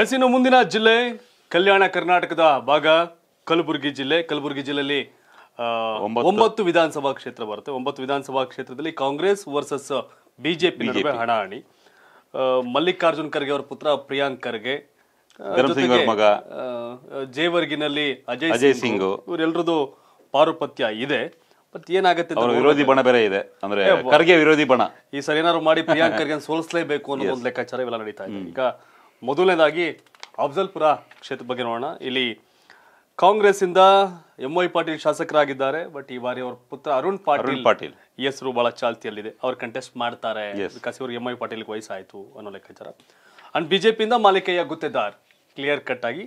ಎಸಿನ ಮುಂದಿನ ಜಿಲ್ಲೆ ಕಲ್ಯಾಣ ಕರ್ನಾಟಕದ ಭಾಗ ಕಲಬುರಗಿ ಜಿಲ್ಲೆ ಕಲಬುರಗಿ ಜಿಲ್ಲೆಯಲ್ಲಿ ಒಂಬತ್ತು ವಿಧಾನಸಭಾ ಕ್ಷೇತ್ರ ಬರುತ್ತೆ ಒಂಬತ್ತು ವಿಧಾನಸಭಾ ಕ್ಷೇತ್ರದಲ್ಲಿ ಕಾಂಗ್ರೆಸ್ ವರ್ಸಸ್ ಬಿಜೆಪಿ ನಡುವೆ ಹಣಾಹಣಿ ಮಲ್ಲಿಕಾರ್ಜುನ್ ಖರ್ಗೆ ಅವರ ಪುತ್ರ ಪ್ರಿಯಾಂಕ್ ಖರ್ಗೆ ಜೇವರ್ಗಿನಲ್ಲಿ ಅಜಯ್ ಅಜಯ್ ಸಿಂಗ್ ಇವರೆಲ್ಲರದು ಪಾರುಪತ್ಯ ಇದೆ ಮತ್ತೆ ಏನಾಗುತ್ತೆ ವಿರೋಧಿ ಬಣ ಬೇರೆ ಇದೆ ಅಂದ್ರೆ ಖರ್ಗೆ ವಿರೋಧಿ ಬಣ ಈ ಸರಿ ಏನಾದ್ರು ಮಾಡಿ ಪ್ರಿಯಾಂಕ್ ಖರ್ಗೆ ಸೋಲಿಸಲೇಬೇಕು ಅನ್ನೋ ಒಂದು ಲೆಕ್ಕಾಚಾರ ಇವೆಲ್ಲ ನಡೀತಾ ಇದೆ ಈಗ ಮೊದಲನೇದಾಗಿ ಅಫ್ಜಲ್ಪುರ ಕ್ಷೇತ್ರ ಬಗ್ಗೆ ನೋಡೋಣ ಇಲ್ಲಿ ಇಂದ ಎಂ ವೈ ಪಾಟೀಲ್ ಶಾಸಕರಾಗಿದ್ದಾರೆ ಬಟ್ ಈ ಬಾರಿ ಅವರ ಪುತ್ರ ಅರುಣ್ ಪಾಟೀಲ್ ಪಾಟೀಲ್ ಈ ಹೆಸರು ಬಹಳ ಚಾಲ್ತಿಯಲ್ಲಿದೆ ಅವರು ಕಂಟೆಸ್ಟ್ ಮಾಡ್ತಾರೆ ಕಸಿ ಅವರು ಎಂ ವೈ ಪಾಟೀಲ್ ವಯಸ್ಸಾಯ್ತು ಅನ್ನೋ ಲೆಕ್ಕಾಚಾರ ಅಂಡ್ ಬಿಜೆಪಿಯಿಂದ ಮಾಲಿಕಯ್ಯ ಗುತ್ತೆದಾರ್ ಕ್ಲಿಯರ್ ಕಟ್ ಆಗಿ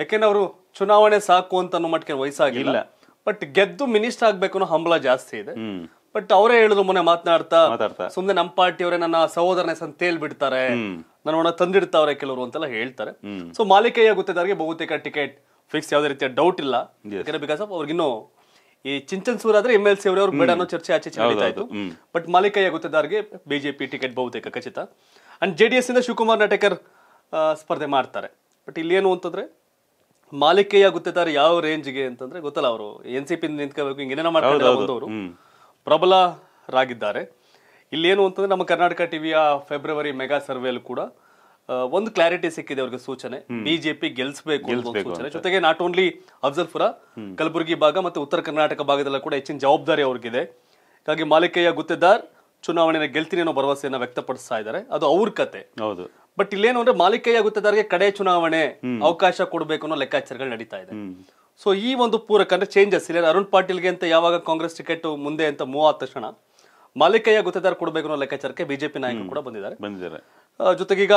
ಯಾಕೆಂದ್ರೆ ಅವರು ಚುನಾವಣೆ ಸಾಕು ಅಂತ ಅನ್ನೋ ಮಟ್ಟಿಗೆ ವಯಸ್ಸಾಗಿಲ್ಲ ಬಟ್ ಗೆದ್ದು ಮಿನಿಸ್ಟರ್ ಆಗ್ಬೇಕು ಅನ್ನೋ ಹಂಬಲ ಜಾಸ್ತಿ ಇದೆ ಬಟ್ ಅವರೇ ಹೇಳುದು ಮೊನ್ನೆ ಮಾತನಾಡ್ತಾ ಸುಮ್ನೆ ನಮ್ಮ ಪಾರ್ಟಿಯವರೇ ನನ್ನ ಸಹೋದರನೇ ಅಂತ ಬಿಡ್ತಾರೆ ನನ್ನ ತಂದಿಡ್ತಾವ್ರೆ ಕೆಲವರು ಅಂತೆಲ್ಲ ಹೇಳ್ತಾರೆ ಸೊ ಮಾಲಿಕೆಯ ಗೊತ್ತಿದಾರಿಗೆ ಬಹುತೇಕ ಟಿಕೆಟ್ ಫಿಕ್ಸ್ ಯಾವುದೇ ರೀತಿಯ ಡೌಟ್ ಇಲ್ಲ ಯಾಕಂದ್ರೆ ಬಿಕಾಸ್ ಆಫ್ ಇನ್ನು ಈ ಸೂರ್ ಆದ್ರೆ ಎಂ ಎಲ್ ಸಿ ಅವರೇ ಬೇಡ ಅನ್ನೋ ಚರ್ಚೆ ಆಚೆ ಆಯ್ತು ಬಟ್ ಮಾಲಿಕಯ್ಯ ಗೊತ್ತಿದಾರಿಗೆ ಬಿಜೆಪಿ ಟಿಕೆಟ್ ಬಹುತೇಕ ಖಚಿತ ಅಂಡ್ ಜೆ ಡಿ ಎಸ್ ಇಂದ ಶಿವಕುಮಾರ್ ನಾಟಕರ್ ಸ್ಪರ್ಧೆ ಮಾಡ್ತಾರೆ ಬಟ್ ಇಲ್ಲಿ ಏನು ಅಂತಂದ್ರೆ ಮಾಲಿಕೆಯ ಗೊತ್ತಿದ್ದಾರೆ ಯಾವ ರೇಂಜ್ಗೆ ಅಂತಂದ್ರೆ ಗೊತ್ತಲ್ಲ ಅವರು ಎನ್ ಸಿ ಪಿ ನಿಂತ್ಕೋಬೇಕು ಹಿಂಗೇನೋ ಮಾಡ್ತಾರೆ ಪ್ರಬಲರಾಗಿದ್ದಾರೆ ಇಲ್ಲೇನು ಅಂತಂದ್ರೆ ನಮ್ಮ ಕರ್ನಾಟಕ ಟಿವಿಯ ಫೆಬ್ರವರಿ ಮೆಗಾ ಸರ್ವೆಯಲ್ಲಿ ಕೂಡ ಒಂದು ಕ್ಲಾರಿಟಿ ಸಿಕ್ಕಿದೆ ಅವ್ರಿಗೆ ಸೂಚನೆ ಬಿಜೆಪಿ ಗೆಲ್ಸ್ಬೇಕು ಸೂಚನೆ ಜೊತೆಗೆ ನಾಟ್ ಓನ್ಲಿ ಅಫ್ಜಲ್ಪುರ ಕಲಬುರಗಿ ಭಾಗ ಮತ್ತು ಉತ್ತರ ಕರ್ನಾಟಕ ಭಾಗದಲ್ಲೂ ಕೂಡ ಹೆಚ್ಚಿನ ಜವಾಬ್ದಾರಿ ಅವ್ರಿಗಿದೆ ಹಾಗಾಗಿ ಮಾಲಿಕಯ್ಯ ಗುತ್ತೇದಾರ್ ಚುನಾವಣೆನ ಗೆಲ್ತೀನಿ ಅನ್ನೋ ಭರವಸೆಯನ್ನ ವ್ಯಕ್ತಪಡಿಸ್ತಾ ಇದ್ದಾರೆ ಅದು ಅವ್ರ ಕತೆ ಹೌದು ಬಟ್ ಇಲ್ಲೇನು ಅಂದ್ರೆ ಮಾಲಿಕಯ್ಯ ಗುತ್ತೇದಾರ್ಗೆ ಕಡೆ ಚುನಾವಣೆ ಅವಕಾಶ ಕೊಡಬೇಕು ಅನ್ನೋ ಲೆಕ್ಕಾಚಾರಗಳು ನಡೀತಾ ಇದೆ ಸೊ ಈ ಒಂದು ಪೂರಕ ಅಂದರೆ ಚೇಂಜಸ್ ಇಲ್ಲ ಅರುಣ್ ಪಾಟೀಲ್ಗೆ ಅಂತ ಯಾವಾಗ ಕಾಂಗ್ರೆಸ್ ಟಿಕೆಟ್ ಮುಂದೆ ಅಂತ ಮೂವ್ ಆದ ತಕ್ಷಣ ಮಾಲಿಕಯ್ಯ ಗುತ್ತೇದಾರ್ ಕೊಡಬೇಕು ಅನ್ನೋ ಲೆಕ್ಕಾಚಾರಕ್ಕೆ ಬಿಜೆಪಿ ನಾಯಕರು ಕೂಡ ಬಂದಿದ್ದಾರೆ ಬಂದಿದ್ದಾರೆ ಜೊತೆಗೀಗ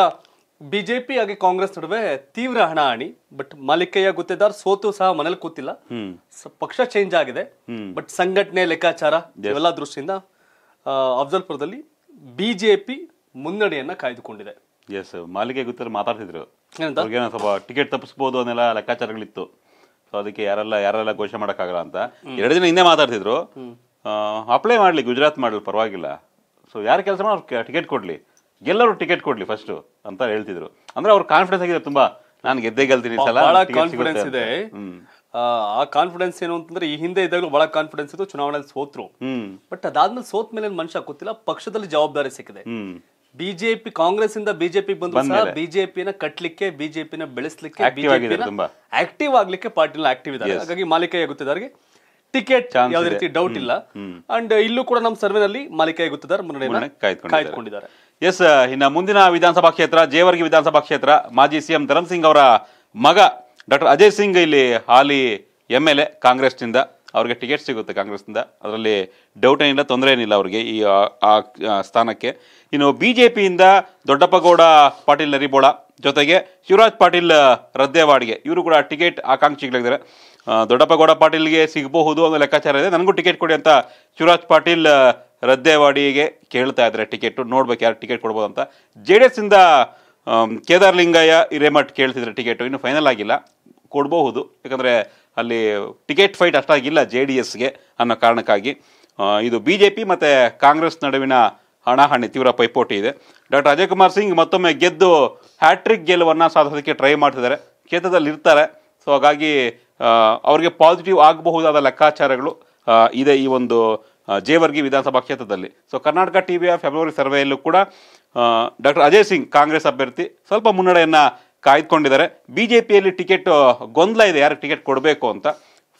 ಬಿಜೆಪಿ ಹಾಗೆ ಕಾಂಗ್ರೆಸ್ ನಡುವೆ ತೀವ್ರ ಹಣಾಹಣಿ ಬಟ್ ಮಾಲಿಕಯ್ಯ ಗುತ್ತೇದಾರ್ ಸೋತು ಸಹ ಮನೇಲಿ ಕೂತಿಲ್ಲ ಪಕ್ಷ ಚೇಂಜ್ ಆಗಿದೆ ಬಟ್ ಸಂಘಟನೆ ಲೆಕ್ಕಾಚಾರ ಇವೆಲ್ಲ ದೃಷ್ಟಿಯಿಂದ ಅಫ್ಜಲ್ಪುರದಲ್ಲಿ ಬಿಜೆಪಿ ಮುನ್ನಡೆಯನ್ನ ಕಾಯ್ದುಕೊಂಡಿದೆ ಎಸ್ ಮಾಲಿಕೆ ಗುತ್ತಾರ ಮಾತಾಡ್ತಿದ್ರು ಟಿಕೆಟ್ ತಪ್ಪಿಸಬಹುದು ಅನ್ನೆಲ್ಲ ಲೆಕ್ಕಾಚಾರಗಳಿತ್ತು ಸೊ ಅದಕ್ಕೆ ಯಾರೆಲ್ಲ ಯಾರೆಲ್ಲ ಘೋಷಣೆ ಮಾಡೋಕ್ಕಾಗಲ್ಲ ಅಂತ ಎರಡು ದಿನ ಹಿಂದೆ ಮಾತಾಡ್ತಿದ್ರು ಅಪ್ಲೈ ಮಾಡಲಿ ಗುಜರಾತ್ ಮಾಡಲಿ ಪರವಾಗಿಲ್ಲ ಸೊ ಯಾರು ಕೆಲಸ ಮಾಡೋ ಟಿಕೆಟ್ ಕೊಡಲಿ ಎಲ್ಲರೂ ಟಿಕೆಟ್ ಕೊಡ್ಲಿ ಫಸ್ಟ್ ಅಂತ ಹೇಳ್ತಿದ್ರು ಅಂದ್ರೆ ಅವ್ರ ಕಾನ್ಫಿಡೆನ್ಸ್ ಆಗಿದೆ ತುಂಬಾ ನಾನು ಗೆದ್ದೆ ಗೆಲ್ತೀನಿ ಸಲ ಕಾನ್ಫಿಡೆನ್ಸ್ ಇದೆ ಆ ಕಾನ್ಫಿಡೆನ್ಸ್ ಏನು ಅಂತಂದ್ರೆ ಈ ಹಿಂದೆ ಇದ್ದಾಗಲೂ ಬಹಳ ಕಾನ್ಫಿಡೆನ್ಸ್ ಇತ್ತು ಚುನಾವಣೆಯಲ್ಲಿ ಸೋತ್ರು ಬಟ್ ಅದಾದ್ಮೇಲೆ ಸೋತ ಮೇಲೆ ಮನುಷ್ಯ ಗೊತ್ತಿಲ್ಲ ಪಕ್ಷದಲ್ಲಿ ಜವಾಬ್ದಾರಿ ಸಿಕ್ಕಿದೆ ಬಿಜೆಪಿ ಕಾಂಗ್ರೆಸ್ ಇಂದ ಬಿಜೆಪಿ ಬಂದ ಸಹ ಬಿಜೆಪಿನ ಕಟ್ಟಲಿಕ್ಕೆ ಬಿಜೆಪಿನ ಬೆಳೆಸಲಿಕ್ಕೆ ಆಕ್ಟಿವ್ ಆಗ್ಲಿಕ್ಕೆ ಪಾರ್ಟಿನ ಆಕ್ಟಿವ್ ಇದೆ ಹಾಗಾಗಿ ಆಗುತ್ತಿದೆ ಅವರಿಗೆ ಟಿಕೆಟ್ ಯಾವ್ದೇ ರೀತಿ ಡೌಟ್ ಇಲ್ಲ ಅಂಡ್ ಇಲ್ಲೂ ಕೂಡ ನಮ್ಮ ಸರ್ವೆನಲ್ಲಿ ಮಾಲಿಕೆ ಮುನ್ನಡೆ ಮುನ್ನಡೆಯನ್ನು ಕಾಯ್ದುಕೊಂಡಿದ್ದಾರೆ ಎಸ್ uh, ಇನ್ನ ಮುಂದಿನ ವಿಧಾನಸಭಾ ಕ್ಷೇತ್ರ ಜೇವರ್ಗಿ ವಿಧಾನಸಭಾ ಕ್ಷೇತ್ರ ಮಾಜಿ ಸಿಎಂ ಧರಮ್ ಸಿಂಗ್ ಅವರ ಮಗ ಡಾಕ್ಟರ್ ಅಜಯ್ ಸಿಂಗ್ ಇಲ್ಲಿ ಹಾಲಿ ಎಂ ಎಲ್ ಎ ಕಾಂಗ್ರೆಸ್ನಿಂದ ಅವ್ರಿಗೆ ಟಿಕೆಟ್ ಸಿಗುತ್ತೆ ಕಾಂಗ್ರೆಸ್ನಿಂದ ಅದರಲ್ಲಿ ಡೌಟ್ ಏನಿಲ್ಲ ತೊಂದರೆ ಏನಿಲ್ಲ ಅವ್ರಿಗೆ ಈ ಆ ಸ್ಥಾನಕ್ಕೆ ಇನ್ನು ಬಿ ಜೆ ಪಿಯಿಂದ ದೊಡ್ಡಪ್ಪಗೌಡ ಪಾಟೀಲ್ ನರಿಬೋಳ ಜೊತೆಗೆ ಶಿವರಾಜ್ ಪಾಟೀಲ್ ರದ್ದೇವಾಡಿಗೆ ಇವರು ಕೂಡ ಟಿಕೆಟ್ ಆಕಾಂಕ್ಷಿಗಳಿದ್ದಾರೆ ದೊಡ್ಡಪ್ಪಗೌಡ ಪಾಟೀಲ್ಗೆ ಸಿಗಬಹುದು ಅನ್ನೋ ಲೆಕ್ಕಾಚಾರ ಇದೆ ನನಗೂ ಟಿಕೆಟ್ ಕೊಡಿ ಅಂತ ಶಿವರಾಜ್ ಪಾಟೀಲ್ ರದ್ದೇವಾಡಿಗೆ ಕೇಳ್ತಾ ಇದ್ದಾರೆ ಟಿಕೆಟು ನೋಡ್ಬೇಕು ಯಾರು ಟಿಕೆಟ್ ಕೊಡ್ಬೋದು ಅಂತ ಜೆ ಡಿ ಇಂದ ಕೇದಾರ್ ಲಿಂಗಯ್ಯ ಹಿರೇಮಠ್ ಕೇಳ್ತಿದ್ದಾರೆ ಟಿಕೆಟು ಇನ್ನು ಫೈನಲ್ ಆಗಿಲ್ಲ ಕೊಡಬಹುದು ಯಾಕಂದರೆ ಅಲ್ಲಿ ಟಿಕೆಟ್ ಫೈಟ್ ಅಷ್ಟಾಗಿಲ್ಲ ಜೆ ಡಿ ಎಸ್ಗೆ ಅನ್ನೋ ಕಾರಣಕ್ಕಾಗಿ ಇದು ಬಿ ಜೆ ಪಿ ಮತ್ತು ಕಾಂಗ್ರೆಸ್ ನಡುವಿನ ಹಣಾಹಣಿ ತೀವ್ರ ಪೈಪೋಟಿ ಇದೆ ಡಾಕ್ಟರ್ ಅಜಯ್ ಕುಮಾರ್ ಸಿಂಗ್ ಮತ್ತೊಮ್ಮೆ ಗೆದ್ದು ಹ್ಯಾಟ್ರಿಕ್ ಗೆಲುವನ್ನು ಸಾಧಿಸೋದಕ್ಕೆ ಟ್ರೈ ಮಾಡ್ತಿದ್ದಾರೆ ಕ್ಷೇತ್ರದಲ್ಲಿ ಇರ್ತಾರೆ ಸೊ ಹಾಗಾಗಿ ಅವರಿಗೆ ಪಾಸಿಟಿವ್ ಆಗಬಹುದಾದ ಲೆಕ್ಕಾಚಾರಗಳು ಇದೆ ಈ ಒಂದು ಜೇವರ್ಗಿ ವಿಧಾನಸಭಾ ಕ್ಷೇತ್ರದಲ್ಲಿ ಸೊ ಕರ್ನಾಟಕ ಟಿ ಟಿವಿಯ ಫೆಬ್ರವರಿ ಸರ್ವೆಯಲ್ಲೂ ಕೂಡ ಡಾಕ್ಟರ್ ಅಜಯ್ ಸಿಂಗ್ ಕಾಂಗ್ರೆಸ್ ಅಭ್ಯರ್ಥಿ ಸ್ವಲ್ಪ ಮುನ್ನಡೆಯನ್ನು ಕಾಯ್ದುಕೊಂಡಿದ್ದಾರೆ ಬಿಜೆಪಿಯಲ್ಲಿ ಟಿಕೆಟ್ ಗೊಂದಲ ಇದೆ ಯಾರಿಗೆ ಟಿಕೆಟ್ ಕೊಡಬೇಕು ಅಂತ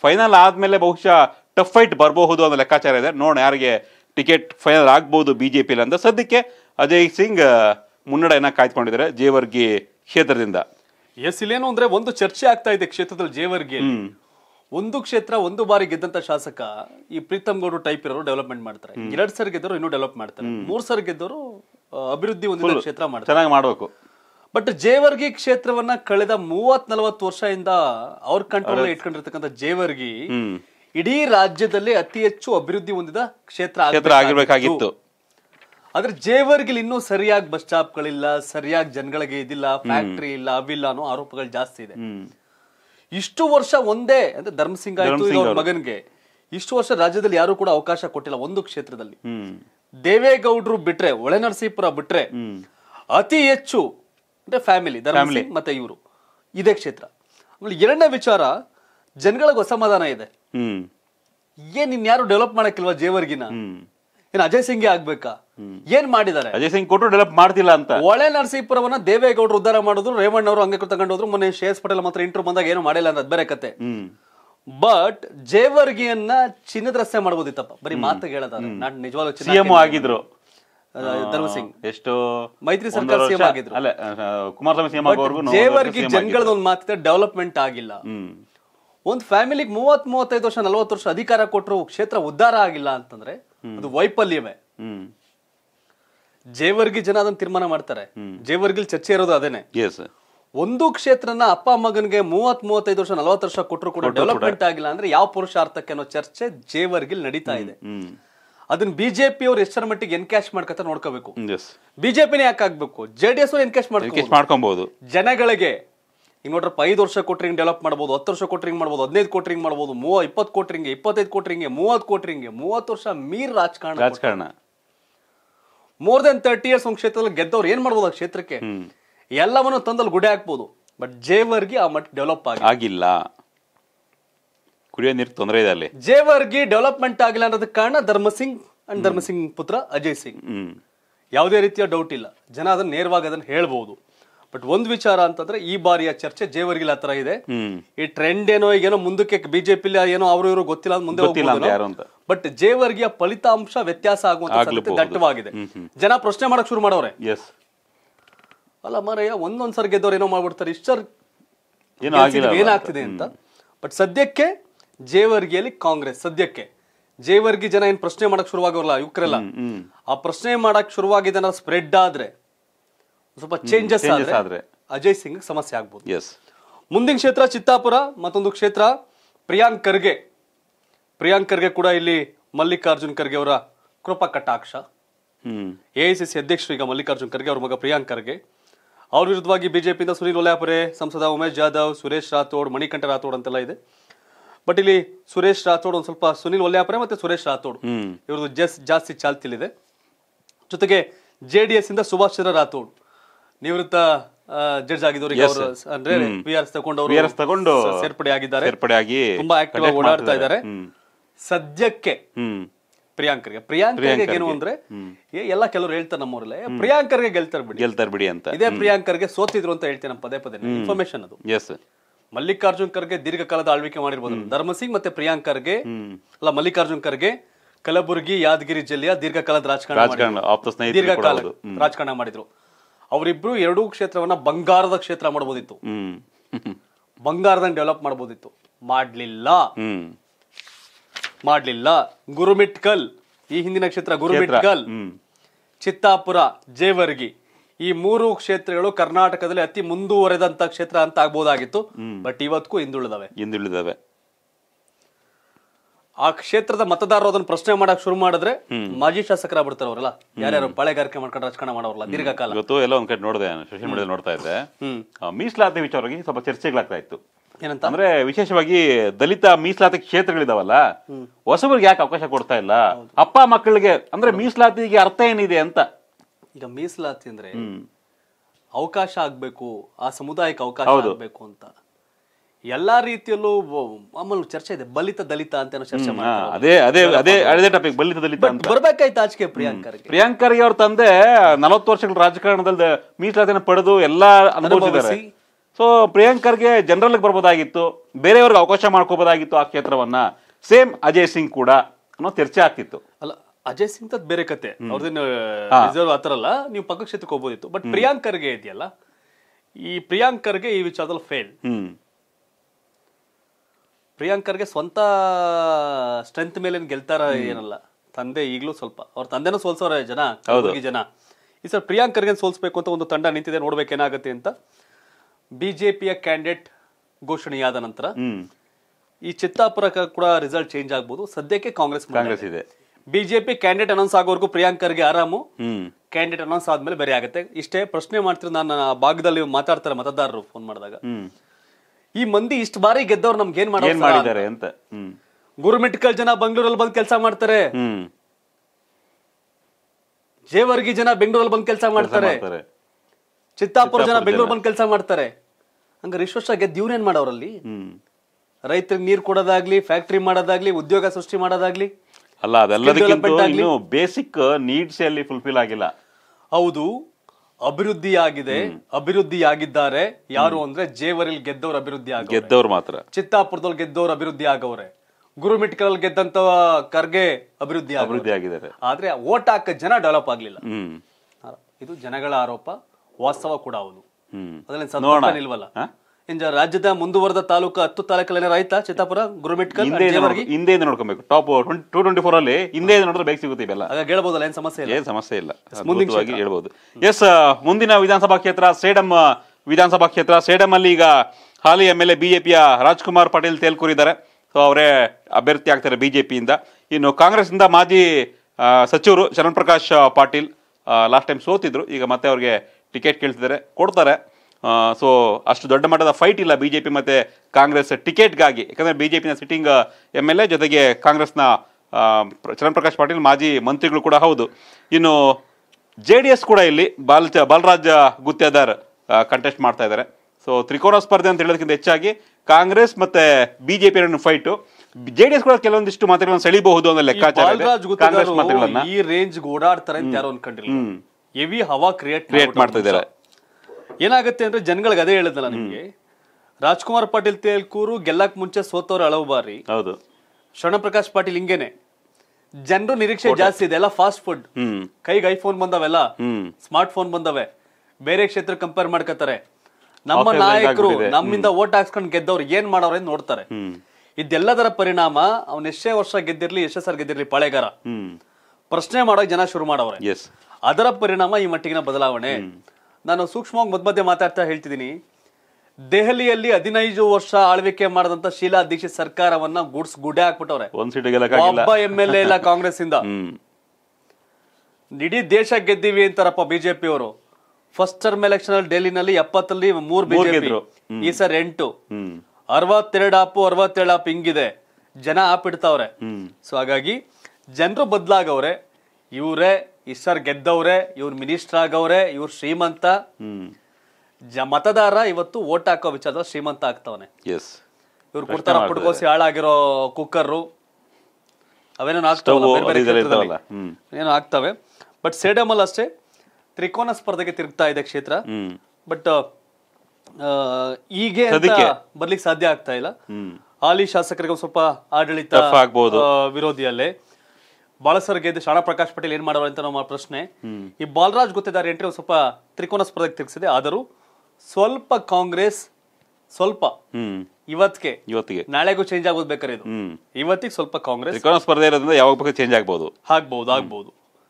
ಫೈನಲ್ ಆದಮೇಲೆ ಬಹುಶಃ ಟಫ್ ಫೈಟ್ ಬರಬಹುದು ಅನ್ನೋ ಲೆಕ್ಕಾಚಾರ ಇದೆ ನೋಡೋಣ ಯಾರಿಗೆ ಟಿಕೆಟ್ ಫೈನಲ್ ಆಗ್ಬೋದು ಬಿ ಜೆ ಅಂತ ಸದ್ಯಕ್ಕೆ ಅಜಯ್ ಸಿಂಗ್ ಮುನ್ನಡೆಯನ್ನು ಕಾಯ್ದುಕೊಂಡಿದ್ದಾರೆ ಜೇವರ್ಗಿ ಕ್ಷೇತ್ರದಿಂದ ಎಸ್ ಇಲ್ಲೇನು ಅಂದ್ರೆ ಒಂದು ಚರ್ಚೆ ಆಗ್ತಾ ಇದೆ ಕ್ಷೇತ್ರದಲ್ಲಿ ಜೇವರ್ಗಿ ಒಂದು ಕ್ಷೇತ್ರ ಒಂದು ಬಾರಿ ಗೆದ್ದಂತ ಶಾಸಕ ಈ ಪ್ರೀತಮ್ ಗೌಡ ಟೈಪ್ ಇರೋರು ಡೆವಲಪ್ಮೆಂಟ್ ಮಾಡ್ತಾರೆ ಎರಡ್ ಸರ್ ಗೆದ್ದವರು ಇನ್ನೂ ಡೆವಲಪ್ ಮಾಡ್ತಾರೆ ಮೂರ್ ಸರ್ ಗೆದ್ದವರು ಅಭಿವೃದ್ಧಿ ಒಂದು ಕ್ಷೇತ್ರ ಮಾಡ್ತಾರೆ ಚೆನ್ನಾಗಿ ಮಾಡಬೇಕು ಬಟ್ ಜೇವರ್ಗಿ ಕ್ಷೇತ್ರವನ್ನ ಕಳೆದ ಮೂವತ್ ನಲವತ್ತು ವರ್ಷದಿಂದ ಅವ್ರ ಕಂಟ್ರೋಲ್ ಇಟ್ಕೊಂಡಿರ್ತಕ್ಕಂಥ ಜೇವರ್ಗಿ ಇಡೀ ರಾಜ್ಯದಲ್ಲಿ ಅತಿ ಹೆಚ್ಚು ಅಭಿವೃದ್ಧಿ ಹೊಂದಿದ ಕ್ಷೇತ್ರ ಆಗಿರ್ಬೇಕಾಗಿತ್ತು ಆದ್ರೆ ಜೇವರ್ಗಿಲಿ ಇನ್ನೂ ಸರಿಯಾಗಿ ಬಸ್ ಸ್ಟಾಪ್ಗಳಿಲ್ಲ ಸರಿಯಾಗಿ ಜನಗಳಿಗೆ ಇದಿಲ್ಲ ಫ್ಯಾಕ್ಟ್ರಿ ಇಲ್ಲ ಅವಿಲ್ಲ ಅನ್ನೋ ಆರೋಪಗಳು ಜಾಸ್ತಿ ಇದೆ ಇಷ್ಟು ವರ್ಷ ಒಂದೇ ಅಂದ್ರೆ ಧರ್ಮಸಿಂಗ್ ಆಯ್ತು ಮಗನ್ಗೆ ಇಷ್ಟು ವರ್ಷ ರಾಜ್ಯದಲ್ಲಿ ಯಾರು ಕೂಡ ಅವಕಾಶ ಕೊಟ್ಟಿಲ್ಲ ಒಂದು ಕ್ಷೇತ್ರದಲ್ಲಿ ದೇವೇಗೌಡರು ಬಿಟ್ರೆ ಒಳನರಸೀಪುರ ಬಿಟ್ರೆ ಅತಿ ಹೆಚ್ಚು ಅಂದರೆ ಫ್ಯಾಮಿಲಿ ಫ್ಯಾಮಿಲಿ ಮತ್ತೆ ಇವರು ಇದೇ ಕ್ಷೇತ್ರ ಆಮೇಲೆ ಎರಡನೇ ವಿಚಾರ ಜನಗಳಿಗೆ ಅಸಮಾಧಾನ ಇದೆ ಏನ್ ಇನ್ಯಾರು ಡೆವಲಪ್ ಇಲ್ವಾ ಜೇವರ್ಗಿನ ಏನ್ ಅಜಯ್ ಸಿಂಗ್ ಆಗ್ಬೇಕಾ ಏನ್ ಮಾಡಿದ್ದಾರೆ ಅಜಯ್ ಸಿಂಗ್ ಕೊಟ್ಟು ಡೆವಲಪ್ ಮಾಡ್ತಿಲ್ಲ ಅಂತ ಒಳೆ ನರಸೀಪುರವನ್ನ ದೇವೇಗೌಡರು ಉದ್ದಾರ ಮಾಡಿದ್ರು ರೇವಣ್ಣ ಅವರು ಹಂಗೆ ತಗೊಂಡ್ರು ಮೊನ್ನೆ ಶೇಸ್ ಪಟೇಲ್ ಮಾತ್ರ ಇಂಟರ್ ಬಂದಾಗ ಏನು ಮಾಡಿಲ್ಲ ಅಂತ ಬೇರೆ ಕತೆ ಬಟ್ ಜೇವರ್ಗಿಯನ್ನ ಚಿನ್ನದ ರಸ್ತೆ ಮಾಡ್ಬೋದಿತ್ತಪ್ಪ ಬರೀ ಮಾತು ಹೇಳದ ನಾನು ನಿಜವಾಗ್ಲೂ ಆಗಿದ್ರು ಎಷ್ಟು ಮೈತ್ರಿ ಸರ್ಕಾರ ಡೆವಲಪ್ಮೆಂಟ್ ಆಗಿಲ್ಲ ಒಂದು ಫ್ಯಾಮಿಲಿ ಮೂವತ್ ಮೂವತ್ತೈದು ವರ್ಷ ನಲವತ್ತು ವರ್ಷ ಅಧಿಕಾರ ಕೊಟ್ಟರು ಕ್ಷೇತ್ರ ಉದ್ಧಾರ ಆಗಿಲ್ಲ ಅಂತಂದ್ರೆ ಅದು ವೈಫಲ್ಯವೇ ಜೇವರ್ಗಿ ಜನ ಅದನ್ನ ತೀರ್ಮಾನ ಮಾಡ್ತಾರೆ ಜೇವರ್ಗಿಲ್ ಚರ್ಚೆ ಇರೋದು ಅದೇನೆ ಒಂದು ಕ್ಷೇತ್ರನ ಅಪ್ಪ ಮಗನಿಗೆ ಮೂವತ್ ಮೂವತ್ತೈದು ವರ್ಷ ನಲವತ್ತು ವರ್ಷ ಕೊಟ್ಟರು ಕೂಡ ಡೆವಲಪ್ಮೆಂಟ್ ಆಗಿಲ್ಲ ಅಂದ್ರೆ ಯಾವ ಪುರುಷಾರ್ಥಕ್ಕೆ ಅನ್ನೋ ಚರ್ಚೆ ಜೇವರ್ಗಿಲ್ ನಡೀತಾ ಇದೆ ಅದನ್ನ ಬಿಜೆಪಿ ಅವರು ಎಷ್ಟರ ಮಟ್ಟಿಗೆ ಎನ್ಕ್ಯಾಶ್ ಮಾಡ್ಕೊತ ನೋಡ್ಕೋಬೇಕು ಬಿಜೆಪಿನೇ ಯಾಕೆ ಆಗ್ಬೇಕು ಜೆ ಡಿ ಎಸ್ ಎನ್ಕ್ಯಾಶ್ ಮಾಡ್ಕೊಬಹುದು ಜನಗಳಿಗೆ ಈಗ ನೋಡ್ರಪ್ಪ ಐದು ವರ್ಷ ಕೊಟ್ರಿಂಗ್ ಡೆವಲಪ್ ಮಾಡಬಹುದು ಹತ್ತು ವರ್ಷ ಕೊಟ್ರಿಂಗ್ ಮಾಡಬಹುದು ಹದಿನೈದು ಕೋಟಿಂಗ್ ಮಾಡಬಹುದು ಮೂವ ಇಪ್ಪತ್ತು ಕೋಟ್ರಿಂಗ್ ಇಪ್ಪತ್ತೈದು ಕೋಟ್ರಿಂಗ್ ಮೂವತ್ತು ಕೋಟಿಂಗ್ ಮೂವತ್ತು ವರ್ಷ ಮೀರ್ ರಾಜಕಾರಣ ರಾಜಕಾರಣ ಮೋರ್ ದೆನ್ ತರ್ಟಿ ಇಯರ್ಸ್ ಒಂದು ಕ್ಷೇತ್ರದಲ್ಲಿ ಗೆದ್ದವ್ರು ಏನ್ ಮಾಡ್ಬೋದು ಆ ಕ್ಷೇತ್ರಕ್ಕೆ ಎಲ್ಲವನ್ನು ತಂದಲ್ಲಿ ಗುಡಿ ಹಾಕ್ಬಹುದು ಬಟ್ ಜೇವರ್ಗೆ ಆ ಮಟ್ಟ ಡೆವಲಪ್ ಆಗಿಲ್ಲ ಕುಡಿಯೋ ನೀರು ತೊಂದರೆ ಇದೆ ಅಲ್ಲಿ ಜೇವರ್ಗಿ ಡೆವಲಪ್ಮೆಂಟ್ ಆಗಿಲ್ಲ ಅನ್ನೋದಕ್ಕೆ ಕಾರಣ ಧರ್ಮಸಿಂಗ್ ಅಂಡ್ ಧರ್ಮಸಿಂಗ್ ಪುತ್ರ ಅಜಯ್ ಸಿಂಗ್ ಯಾವುದೇ ರೀತಿಯ ಡೌಟ್ ಇಲ್ಲ ಜನ ಅದನ್ನ ನೇರವಾಗಿ ಅದನ್ನ ಹೇಳ್ಬೋದು ಬಟ್ ಒಂದ್ ವಿಚಾರ ಅಂತಂದ್ರೆ ಈ ಬಾರಿಯ ಚರ್ಚೆ ಜೇವರ್ಗಿಲ್ ಆತರ ಇದೆ ಈ ಟ್ರೆಂಡ್ ಏನೋ ಈಗೇನೋ ಮುಂದಕ್ಕೆ ಬಿಜೆಪಿ ಏನೋ ಅವರು ಇವರು ಗೊತ್ತಿಲ್ಲ ಮುಂದೆ ಅಂತ ಬಟ್ ಜೇವರ್ಗಿಯ ಫಲಿತಾಂಶ ವ್ಯತ್ಯಾಸ ಆಗುವಂತ ದಟ್ಟವಾಗಿದೆ ಜನ ಪ್ರಶ್ನೆ ಮಾಡಕ್ ಶುರು ಮಾಡೋರೆ ಅಲ್ಲ ಮಾರಯ್ಯ ಒಂದೊಂದ್ಸರ್ ಗೆದ್ದವ್ರು ಏನೋ ಮಾಡ್ಬಿಡ್ತಾರೆ ಇಷ್ಟರ್ ಏನಾಗ್ತಿದೆ ಅಂತ ಬಟ್ ಸದ್ಯಕ್ಕೆ ಜೇವರ್ಗಿಯಲ್ಲಿ ಕಾಂಗ್ರೆಸ್ ಸದ್ಯಕ್ಕೆ ಜೇವರ್ಗಿ ಜನ ಏನ್ ಪ್ರಶ್ನೆ ಮಾಡಕ್ ಶುರುವಾಗಲ್ಲ ಯುವಕರೆಲ್ಲ ಆ ಪ್ರಶ್ನೆ ಮಾಡಕ್ ಶುರುವಾಗಿದ್ದ ಸ್ಪ್ರೆಡ್ ಆದ್ರೆ ಸ್ವಲ್ಪ ಚೇಂಜಸ್ ಆದ್ರೆ ಅಜಯ್ ಸಿಂಗ್ ಸಮಸ್ಯೆ ಆಗ್ಬೋದು ಮುಂದಿನ ಕ್ಷೇತ್ರ ಚಿತ್ತಾಪುರ ಮತ್ತೊಂದು ಕ್ಷೇತ್ರ ಪ್ರಿಯಾಂಕ್ ಖರ್ಗೆ ಪ್ರಿಯಾಂಕ್ ಖರ್ಗೆ ಕೂಡ ಇಲ್ಲಿ ಮಲ್ಲಿಕಾರ್ಜುನ್ ಖರ್ಗೆ ಅವರ ಕೃಪಾ ಕಟಾಕ್ಷ ಎಐಸಿಸಿ ಅಧ್ಯಕ್ಷರು ಈಗ ಮಲ್ಲಿಕಾರ್ಜುನ್ ಖರ್ಗೆ ಅವರ ಮಗ ಪ್ರಿಯಾಂಕ್ ಖರ್ಗೆ ಅವ್ರ ವಿರುದ್ಧವಾಗಿ ಬಿಜೆಪಿಯಿಂದ ಸುನೀಲ್ ಒಲ್ಯಾಪುರೆ ಸಂಸದ ಉಮೇಶ್ ಜಾಧವ್ ಸುರೇಶ್ ರಾಥೋಡ್ ಮಣಿಕಂಠ ರಾಥೋಡ್ ಅಂತೆಲ್ಲ ಇದೆ ಬಟ್ ಇಲ್ಲಿ ಸುರೇಶ್ ರಾಥೋಡ್ ಒಂದು ಸ್ವಲ್ಪ ಸುನಿಲ್ ಒಲ್ಯಾಪುರ ಮತ್ತೆ ಸುರೇಶ್ ರಾಥೋಡ್ ಇವ್ರದ್ದು ಜಸ್ ಜಾಸ್ತಿ ಚಾಲ್ತಿಲಿದೆ ಜೊತೆಗೆ ಜೆ ಡಿ ಎಸ್ ಇಂದ ಸುಭಾಷ್ ಚಂದ್ರ ರಾಥೋಡ್ ನಿವೃತ್ತ ಜಡ್ಜ್ ಆಗಿದ್ದವರು ಅಂದ್ರೆ ವಿ ಆರ್ ತಗೊಂಡವರು ತಗೊಂಡು ಸೇರ್ಪಡೆ ಆಗಿದ್ದಾರೆ ತುಂಬಾ ಆಕ್ಟಿವ್ ಆಗಿ ಓಡಾಡ್ತಾ ಇದ್ದಾರೆ ಸದ್ಯಕ್ಕೆ ಪ್ರಿಯಾಂಕರ್ಗೆ ಪ್ರಿಯಾಂಕರ್ಗೆ ಏನು ಅಂದ್ರೆ ಎಲ್ಲ ಕೆಲವರು ಹೇಳ್ತಾರೆ ನಮ್ಮೂರಲ್ಲೇ ಪ್ರಿಯಾಂಕರ್ಗೆ ಗೆಲ್ತಾರೆ ಬಿಡಿ ಗೆಲ್ತಾರೆ ಬಿಡಿ ಅಂತ ಇದೇ ಪ್ರಿಯಾಂಕರ್ಗೆ ಸೋತಿದ್ರು ಅಂತ ಹೇಳ್ತೀನಿ ನಮ್ಮ ಪದೇ ಪದೇ ಇನ್ಫಾರ್ಮೇಶನ್ ಅದು ಎಸ್ ಮಲ್ಲಿಕಾರ್ಜುನ್ ಖರ್ಗೆ ದೀರ್ಘಕಾಲದ ಆಳ್ವಿಕೆ ಮಾಡಿರ್ಬೋದು ಧರ್ಮಸಿಂಗ್ ಮತ್ತೆ ಪ್ರಿಯಾಂಕ್ ಖರ್ಗೆ ಅಲ್ಲ ಮಲ್ಲಿಕಾರ್ಜುನ್ ಖರ್ಗೆ ಕಲಬುರಗಿ ಯಾದಗಿರಿ ಜಿಲ್ಲೆಯ ದೀರ್ಘಕಾಲದ ರಾಜಕಾರಣ ದೀರ್ಘಕಾಲ ರಾಜಕಾರಣ ಮಾಡಿದ್ರು ಅವರಿಬ್ರು ಎರಡೂ ಕ್ಷೇತ್ರವನ್ನ ಬಂಗಾರದ ಕ್ಷೇತ್ರ ಮಾಡಬಹುದಿತ್ತು ಬಂಗಾರದ ಡೆವಲಪ್ ಮಾಡಬಹುದಿತ್ತು ಮಾಡ್ಲಿಲ್ಲ ಮಾಡ್ಲಿಲ್ಲ ಗುರುಮಿಟ್ಕಲ್ ಈ ಹಿಂದಿನ ಕ್ಷೇತ್ರ ಗುರುಮಿಟ್ಕಲ್ ಚಿತ್ತಾಪುರ ಜೇವರ್ಗಿ ಈ ಮೂರು ಕ್ಷೇತ್ರಗಳು ಕರ್ನಾಟಕದಲ್ಲಿ ಅತಿ ಮುಂದುವರೆದಂತ ಕ್ಷೇತ್ರ ಅಂತ ಆಗ್ಬೋದಾಗಿತ್ತು ಬಟ್ ಇವತ್ತಿಗೂ ಹಿಂದುಳಿದವೆ ಹಿಂದುಳಿದವೆ ಆ ಕ್ಷೇತ್ರದ ಮತದಾರರು ಅದನ್ನ ಪ್ರಶ್ನೆ ಮಾಡಕ್ ಶುರು ಮಾಡಿದ್ರೆ ಮಾಜಿ ಶಾಸಕರ ಬಿಡ್ತಾರ ಅವರಲ್ಲ ಯಾರ್ಯಾರು ಪಳೆಗಾರಿಕೆ ಮಾಡ್ಕೊಂಡು ರಾಜಕಾರಣ ಮಾಡೋರಲ್ಲ ದೀರ್ಘಕಾಲ ಇವತ್ತು ಎಲ್ಲ ಒಂದ್ ಕಡೆ ನೋಡಿದೆ ಸೋಷಿಯಲ್ ಮೀಡಿಯಾ ನೋಡ್ತಾ ಇದ್ದೆ ಮೀಸಲಾತಿ ವಿಚಾರವಾಗಿ ಸ್ವಲ್ಪ ಚರ್ಚೆಗಳಾಗ್ತಾ ಇತ್ತು ಏನಂತ ಅಂದ್ರೆ ವಿಶೇಷವಾಗಿ ದಲಿತ ಮೀಸಲಾತಿ ಕ್ಷೇತ್ರಗಳಿದಾವಲ್ಲ ಹೊಸಬರಿಗೆ ಯಾಕೆ ಅವಕಾಶ ಕೊಡ್ತಾ ಇಲ್ಲ ಅಪ್ಪ ಮಕ್ಕಳಿಗೆ ಅಂದ್ರೆ ಮೀಸಲಾತಿಗೆ ಅರ್ಥ ಏನಿದೆ ಅಂತ ಈಗ ಮೀಸಲಾತಿ ಅಂದ್ರೆ ಅವಕಾಶ ಆಗ್ಬೇಕು ಆ ಸಮುದಾಯಕ್ಕೆ ಅವಕಾಶ ಆಗ್ಬೇಕು ಅಂತ ಎಲ್ಲಾ ರೀತಿಯಲ್ಲೂ ಆಮೇಲೆ ಚರ್ಚೆ ಇದೆ ಬಲಿತ ದಲಿತ ಅಂತ ಚರ್ಚೆ ಅದೇ ಅದೇ ಅದೇ ಅದೇ ಟಾಪಿಕ್ ಬಲಿತ ದಲಿತ ಬರ್ಬೇಕಾಯ್ತು ಆಚೆಗೆ ಪ್ರಿಯಾಂಕರ್ ಪ್ರಿಯಾಂಕರ್ಗೆ ಅವ್ರ ತಂದೆ ನಲವತ್ತು ವರ್ಷಗಳ ರಾಜಕಾರಣದಲ್ಲಿ ಮೀಸಲಾತಿಯನ್ನು ಪಡೆದು ಎಲ್ಲಾ ಅನುಭವಿಸಿದ್ದಾರೆ ಸೊ ಪ್ರಿಯಾಂಕರ್ಗೆ ಜನರಲ್ ಬರ್ಬೋದಾಗಿತ್ತು ಬೇರೆಯವ್ರಿಗೆ ಅವಕಾಶ ಮಾಡ್ಕೋಬೋದಾಗಿತ್ತು ಆ ಕ್ಷೇತ್ರವನ್ನ ಸೇಮ್ ಅಜಯ್ ಸಿಂಗ್ ಕೂಡ ಅನ್ನೋ ಚರ್ಚೆ ಆಗ್ತಿತ್ತು ಅಜಯ್ ಸಿಂಗ್ ತದ್ ಬೇರೆ ಕತೆ ಅವ್ರದೇನು ರಿಸರ್ವ್ ಆತರ ಅಲ್ಲ ನೀವು ಪಕ್ಕ ಕ್ಷೇತ್ರಕ್ಕೆ ಹೋಗ್ಬೋದಿತ್ತು ಬಟ್ ಪ್ರಿಯಾಂಕರ್ಗೆ ಇದೆಯಲ್ಲ ಈ ಪ್ರಿಯಾಂಕರ್ಗೆ ಈ ವಿಚಾರದಲ್ಲಿ ಫೇಲ್ ಪ್ರಿಯಾಂಕರ್ಗೆ ಸ್ವಂತ ಸ್ಟ್ರೆಂತ್ ಮೇಲೆ ಗೆಲ್ತಾರ ಏನಲ್ಲ ತಂದೆ ಈಗಲೂ ಸ್ವಲ್ಪ ಅವ್ರ ತಂದೆನೂ ಸೋಲ್ಸವ್ರ ಜನ ಜನ ಈ ಸರ್ ಪ್ರಿಯಾಂಕರ್ಗೆ ಸೋಲ್ಸ್ಬೇಕು ಅಂತ ಒಂದು ತಂಡ ನಿಂತಿದೆ ಏನಾಗುತ್ತೆ ಅಂತ ಬಿಜೆಪಿಯ ಕ್ಯಾಂಡಿಡೇಟ್ ಘೋಷಣೆಯಾದ ನಂತರ ಈ ಚಿತ್ತಾಪುರ ಕೂಡ ರಿಸಲ್ಟ್ ಚೇಂಜ್ ಆಗ್ಬೋದು ಸದ್ಯಕ್ಕೆ ಕಾಂಗ್ರೆಸ್ ಕಾಂಗ್ರೆಸ್ ಇದೆ ಬಿಜೆಪಿ ಕ್ಯಾಂಡಿಡೇಟ್ ಅನೌನ್ಸ್ ಪ್ರಿಯಾಂಕ್ ಪ್ರಿಯಾಂಕರ್ಗೆ ಆರಾಮು ಕ್ಯಾಂಡಿಡೇಟ್ ಅನೌನ್ಸ್ ಆದ್ಮೇಲೆ ಬೇರೆ ಆಗುತ್ತೆ ಇಷ್ಟೇ ಪ್ರಶ್ನೆ ಮಾಡ್ತಿರೋ ಆ ಭಾಗದಲ್ಲಿ ಮಾತಾಡ್ತಾರೆ ಮತದಾರರು ಫೋನ್ ಮಾಡಿದಾಗ ಈ ಮಂದಿ ಇಷ್ಟು ಬಾರಿ ಗೆದ್ದವ್ರು ನಮ್ಗೆ ಏನ್ ಮಾಡಿದ್ದಾರೆ ಅಂತ ಗುರುಮಿಟ್ಕಲ್ ಜನ ಬೆಂಗಳೂರಲ್ಲಿ ಬಂದು ಕೆಲಸ ಮಾಡ್ತಾರೆ ಜೇವರ್ಗಿ ಜನ ಬೆಂಗಳೂರಲ್ಲಿ ಬಂದು ಕೆಲಸ ಮಾಡ್ತಾರೆ ಚಿತ್ತಾಪುರ ಜನ ಬೆಂಗಳೂರು ಬಂದು ಕೆಲಸ ಮಾಡ್ತಾರೆ ಹಂಗ ಇಷ್ಟು ಗೆದ್ದ ಗೆದ್ದು ಇವ್ರೇನ್ ಮಾಡೋರಲ್ಲಿ ರೈತರಿಗೆ ನೀರು ಕೊಡೋದಾಗ್ಲಿ ಫ್ಯಾಕ್ಟ್ರಿ ಮಾಡೋದಾಗ್ಲಿ ಉದ್ಯೋಗ ಸೃಷ್ಟಿ ಮಾಡೋದಾಗ್ಲಿ ಅಲ್ಲ ಅದೆಲ್ಲದಕ್ಕಿಂತ ಇನ್ನು ಬೇಸಿಕ್ ನೀಡ್ಸ್ ಅಲ್ಲಿ ಫುಲ್ಫಿಲ್ ಆಗಿಲ್ಲ ಹೌದು ಆಗಿದೆ ಅಭಿವೃದ್ಧಿ ಅಭಿವೃದ್ಧಿ ಆಗಿದ್ದಾರೆ ಯಾರು ಅಂದ್ರೆ ಜೇವರಿಲ್ ಗೆದ್ದವ್ರ ಅಭಿವೃದ್ಧಿ ಆಗ ಗೆದ್ದವ್ರು ಮಾತ್ರ ಚಿತ್ತಾಪುರದಲ್ಲಿ ಗೆದ್ದವ್ರು ಅಭಿವೃದ್ಧಿ ಆಗವ್ರೆ ಗುರುಮಿಟ್ಕಲ್ ಗೆದ್ದಂತ ಖರ್ಗೆ ಅಭಿವೃದ್ಧಿ ಅಭಿವೃದ್ಧಿ ಆಗಿದ್ದಾರೆ ಆದ್ರೆ ಓಟ್ ಹಾಕ ಜನ ಡೆವಲಪ್ ಆಗ್ಲಿಲ್ಲ ಇದು ಜನಗಳ ಆರೋಪ ವಾಸ್ತವ ಕೂಡ ಹೌದು ಅದ್ರಲ್ಲಿ ಸಂತೋಷ ನಿಲ್ವಲ್ಲ ಇಂದ ರಾಜ್ಯದ ಮುಂದುವರೆದ ತಾಲೂಕು ಹತ್ತು ತಾಲೂಕಲ್ಲಿ ರೈತ ಚಿತ್ತಾಪುರ ಗುರುಮಿಟ್ಕಲ್ ಹಿಂದೆ ನೋಡ್ಕೊಬೇಕು ಟಾಪ್ ಟೂ ಟ್ವೆಂಟಿ ಫೋರ್ ಅಲ್ಲಿ ಹಿಂದೆ ನೋಡಿದ್ರೆ ಬೇಗ ಸಿಗುತ್ತೆ ಇವೆಲ್ಲ ಹೇಳ್ಬೋದಲ್ಲ ಏನ್ ಸಮಸ್ಯೆ ಇಲ್ಲ ಏನ್ ಸಮಸ್ಯೆ ಇಲ್ಲ ಮುಂದಿನವಾಗಿ ಹೇಳ್ಬೋದು ಎಸ್ ಮುಂದಿನ ವಿಧಾನಸಭಾ ಕ್ಷೇತ್ರ ಸೇಡಂ ವಿಧಾನಸಭಾ ಕ್ಷೇತ್ರ ಸೇಡಂ ಅಲ್ಲಿ ಈಗ ಹಾಲಿ ಎಂ ಎಲ್ ಎ ಬಿಜೆಪಿಯ ರಾಜ್ಕುಮಾರ್ ಪಾಟೀಲ್ ತೇಲ್ಕೂರಿದ್ದಾರೆ ಸೊ ಅವರೇ ಅಭ್ಯರ್ಥಿ ಆಗ್ತಾರೆ ಬಿಜೆಪಿಯಿಂದ ಇನ್ನು ಕಾಂಗ್ರೆಸ್ನಿಂದ ಮಾಜಿ ಸಚಿವರು ಪ್ರಕಾಶ್ ಪಾಟೀಲ್ ಲಾಸ್ಟ್ ಟೈಮ್ ಸೋತಿದ್ರು ಈಗ ಮತ್ತೆ ಅವ್ರಿಗೆ ಟಿಕೆಟ್ ಕೇಳ್ತಿದ್ದಾರೆ ಕೊಡ್ತಾರೆ ಸೊ ಅಷ್ಟು ದೊಡ್ಡ ಮಟ್ಟದ ಫೈಟ್ ಇಲ್ಲ ಬಿಜೆಪಿ ಮತ್ತೆ ಮತ್ತು ಕಾಂಗ್ರೆಸ್ ಟಿಕೆಟ್ಗಾಗಿ ಯಾಕಂದರೆ ಬಿ ಜೆ ಪಿನ ಸಿಟ್ಟಿಂಗ್ ಎಮ್ ಎಲ್ ಎ ಜೊತೆಗೆ ಕಾಂಗ್ರೆಸ್ನ ಚರಣಪ್ರಕಾಶ್ ಪಾಟೀಲ್ ಮಾಜಿ ಮಂತ್ರಿಗಳು ಕೂಡ ಹೌದು ಇನ್ನು ಜೆ ಡಿ ಎಸ್ ಕೂಡ ಇಲ್ಲಿ ಬಾಲ್ ಬಾಲರಾಜ ಗುತ್ತೇದಾರ್ ಕಂಟೆಸ್ಟ್ ಮಾಡ್ತಾ ಇದ್ದಾರೆ ಸೊ ತ್ರಿಕೋನ ಸ್ಪರ್ಧೆ ಅಂತ ಹೇಳೋದಕ್ಕಿಂತ ಹೆಚ್ಚಾಗಿ ಕಾಂಗ್ರೆಸ್ ಮತ್ತೆ BJP fight J D S ಕೂಡ ಕೆಲವೊಂದಿಷ್ಟು ಮಾತುಗಳನ್ನು ಸೆಳಿಬಹುದು ಅನ್ನೋ ಲೆಕ್ಕಾಚಾರ ಕಾಂಗ್ರೆಸ್ ಈ ರೇಂಜ್ ಓಡಾಡ್ತಾರೆ ಅಂತ ಹೆವಿ ಹವಾ ಕ್ರಿಯೇಟ್ ಕ್ರಿಯೇಟ್ ಮಾಡ್ತಾ ಇದ್ದಾರೆ ಏನಾಗುತ್ತೆ ಅಂದ್ರೆ ಜನಗಳಿಗೆ ಅದೇ ಹೇಳಿದ್ನಲ್ಲ ನಿಮಗೆ ರಾಜ್ಕುಮಾರ್ ಪಾಟೀಲ್ ತೇಲ್ಕೂರು ಗೆಲ್ಲಕ್ ಮುಂಚೆ ಸೋತವ್ರ ಅಳವು ಬಾರಿ ಹೌದು ಶರಣ ಪ್ರಕಾಶ್ ಪಾಟೀಲ್ ಹಿಂಗೇನೆ ಜನರು ನಿರೀಕ್ಷೆ ಜಾಸ್ತಿ ಇದೆ ಎಲ್ಲ ಫಾಸ್ಟ್ ಫುಡ್ ಕೈಗೆ ಐಫೋನ್ ಬಂದವೆಲ್ಲ ಸ್ಮಾರ್ಟ್ ಫೋನ್ ಬಂದವೆ ಬೇರೆ ಕ್ಷೇತ್ರ ಕಂಪೇರ್ ಮಾಡ್ಕೋತಾರೆ ನಮ್ಮ ನಾಯಕರು ನಮ್ಮಿಂದ ಓಟ್ ಹಾಕ್ಸ್ಕೊಂಡು ಗೆದ್ದವ್ರು ಏನ್ ಮಾಡೋರು ನೋಡ್ತಾರೆ ಇದೆಲ್ಲದರ ಪರಿಣಾಮ ಅವ್ನ ಎಷ್ಟೇ ವರ್ಷ ಗೆದ್ದಿರ್ಲಿ ಎಷ್ಟೇ ಸರ್ ಗೆದ್ದಿರ್ಲಿ ಪಾಳೆಗಾರ ಪ್ರಶ್ನೆ ಮಾಡೋಕೆ ಜನ ಶುರು ಮಾಡವ್ರೆ ಅದರ ಪರಿಣಾಮ ಈ ಮಟ್ಟಿಗಿನ ಬದಲಾವಣೆ ನಾನು ಸೂಕ್ಷ್ಮವಾಗಿ ಮದ್ ಮಧ್ಯೆ ಮಾತಾಡ್ತಾ ಹೇಳ್ತಿದ್ದೀನಿ ದೆಹಲಿಯಲ್ಲಿ ಹದಿನೈದು ವರ್ಷ ಆಳ್ವಿಕೆ ಮಾಡಿದಂತ ಶೀಲಾ ದೀಕ್ಷಿತ್ ಸರ್ಕಾರವನ್ನ ಗುಡ್ಸ್ ಗುಡ್ಡೆ ಹಾಕ್ಬಿಟ್ಟವ್ರೆ ಒಬ್ಬ ಎಂ ಎಲ್ ಎ ಇಲ್ಲ ಕಾಂಗ್ರೆಸ್ ಇಂದ ಇಡೀ ದೇಶ ಗೆದ್ದೀವಿ ಅಂತಾರಪ್ಪ ಬಿಜೆಪಿ ಅವರು ಫಸ್ಟ್ ಟರ್ಮ್ ಎಲೆಕ್ಷನ್ ಅಲ್ಲಿ ಡೆಲ್ಲಿನಲ್ಲಿ ಎಪ್ಪತ್ತಲ್ಲಿ ಮೂರ್ ಬಿಜೆಪಿ ಈ ಸರ್ ಎಂಟು ಅರವತ್ತೆರಡು ಆಪು ಅರವತ್ತೇಳು ಆಪ್ ಹಿಂಗಿದೆ ಜನ ಆಪ್ ಇಡ್ತಾವ್ರೆ ಸೊ ಹಾಗಾಗಿ ಜನರು ಬದ್ಲಾಗವ್ರೆ ಇವರೇ ಈ ಸರ್ ಗೆದ್ದವ್ರೆ ಇವ್ರ ಮಿನಿಸ್ಟರ್ ಆಗವ್ರೆ ಇವ್ರ ಶ್ರೀಮಂತ ಜ ಮತದಾರ ಇವತ್ತು ಓಟ್ ಹಾಕೋ ವಿಚಾರ ಶ್ರೀಮಂತ ಆಗ್ತಾವನೆ ಎಸ್ ಇವ್ರು ಕೊಡ್ತಾರ ಪುಟ್ಕೋಸಿ ಹಾಳಾಗಿರೋ ಕುಕ್ಕರು ಅವೇನೇನು ಏನೋ ಆಗ್ತವೆ ಬಟ್ ಸೇಡಮಲ್ ಅಷ್ಟೇ ತ್ರಿಕೋನ ಸ್ಪರ್ಧೆಗೆ ತಿರುಗ್ತಾ ಇದೆ ಕ್ಷೇತ್ರ ಬಟ್ ಈಗ ಬರ್ಲಿಕ್ಕೆ ಸಾಧ್ಯ ಆಗ್ತಾ ಇಲ್ಲ ಹಾಲಿ ಶಾಸಕರಿಗೆ ಸ್ವಲ್ಪ ಆಡಳಿತ ವಿರೋಧಿಯಲ್ಲೇ ಬಾಲಸರ್ ಗೆದ್ದು ಶಾಣ ಪ್ರಕಾಶ್ ಪಟೇಲ್ ಏನ್ ಮಾಡೋರು ಅಂತ ನಮ್ಮ ಪ್ರಶ್ನೆ ಈ ಬಾಲರಾಜ್ ಗೊತ್ತಿದ್ದಾರೆ ಎಂಟ್ರಿ ಸ್ವಲ್ಪ ತ್ರಿಕೋನ ಸ್ಪರ್ಧೆ ತಿರುಗಿಸಿದೆ ಆದರೂ ಸ್ವಲ್ಪ ಕಾಂಗ್ರೆಸ್ ಸ್ವಲ್ಪ ಇವತ್ತಿಗೆ ಇವತ್ತಿಗೆ ನಾಳೆಗೂ ಚೇಂಜ್ ಆಗೋದು ಬೇಕಾದ್ರೆ ಇದು ಇವತ್ತಿಗೆ ಸ್ವಲ್ಪ ಕಾಂಗ್ರೆಸ್ ತ್ರಿಕೋನ ಸ್ಪರ್ಧೆ ಇರೋದ್ರಿಂದ ಯಾವಾಗ ಬೇಕು ಚೇಂಜ್ ಆಗ್ಬೋದು ಆಗ್ಬಹುದು ಆಗ್ಬಹುದು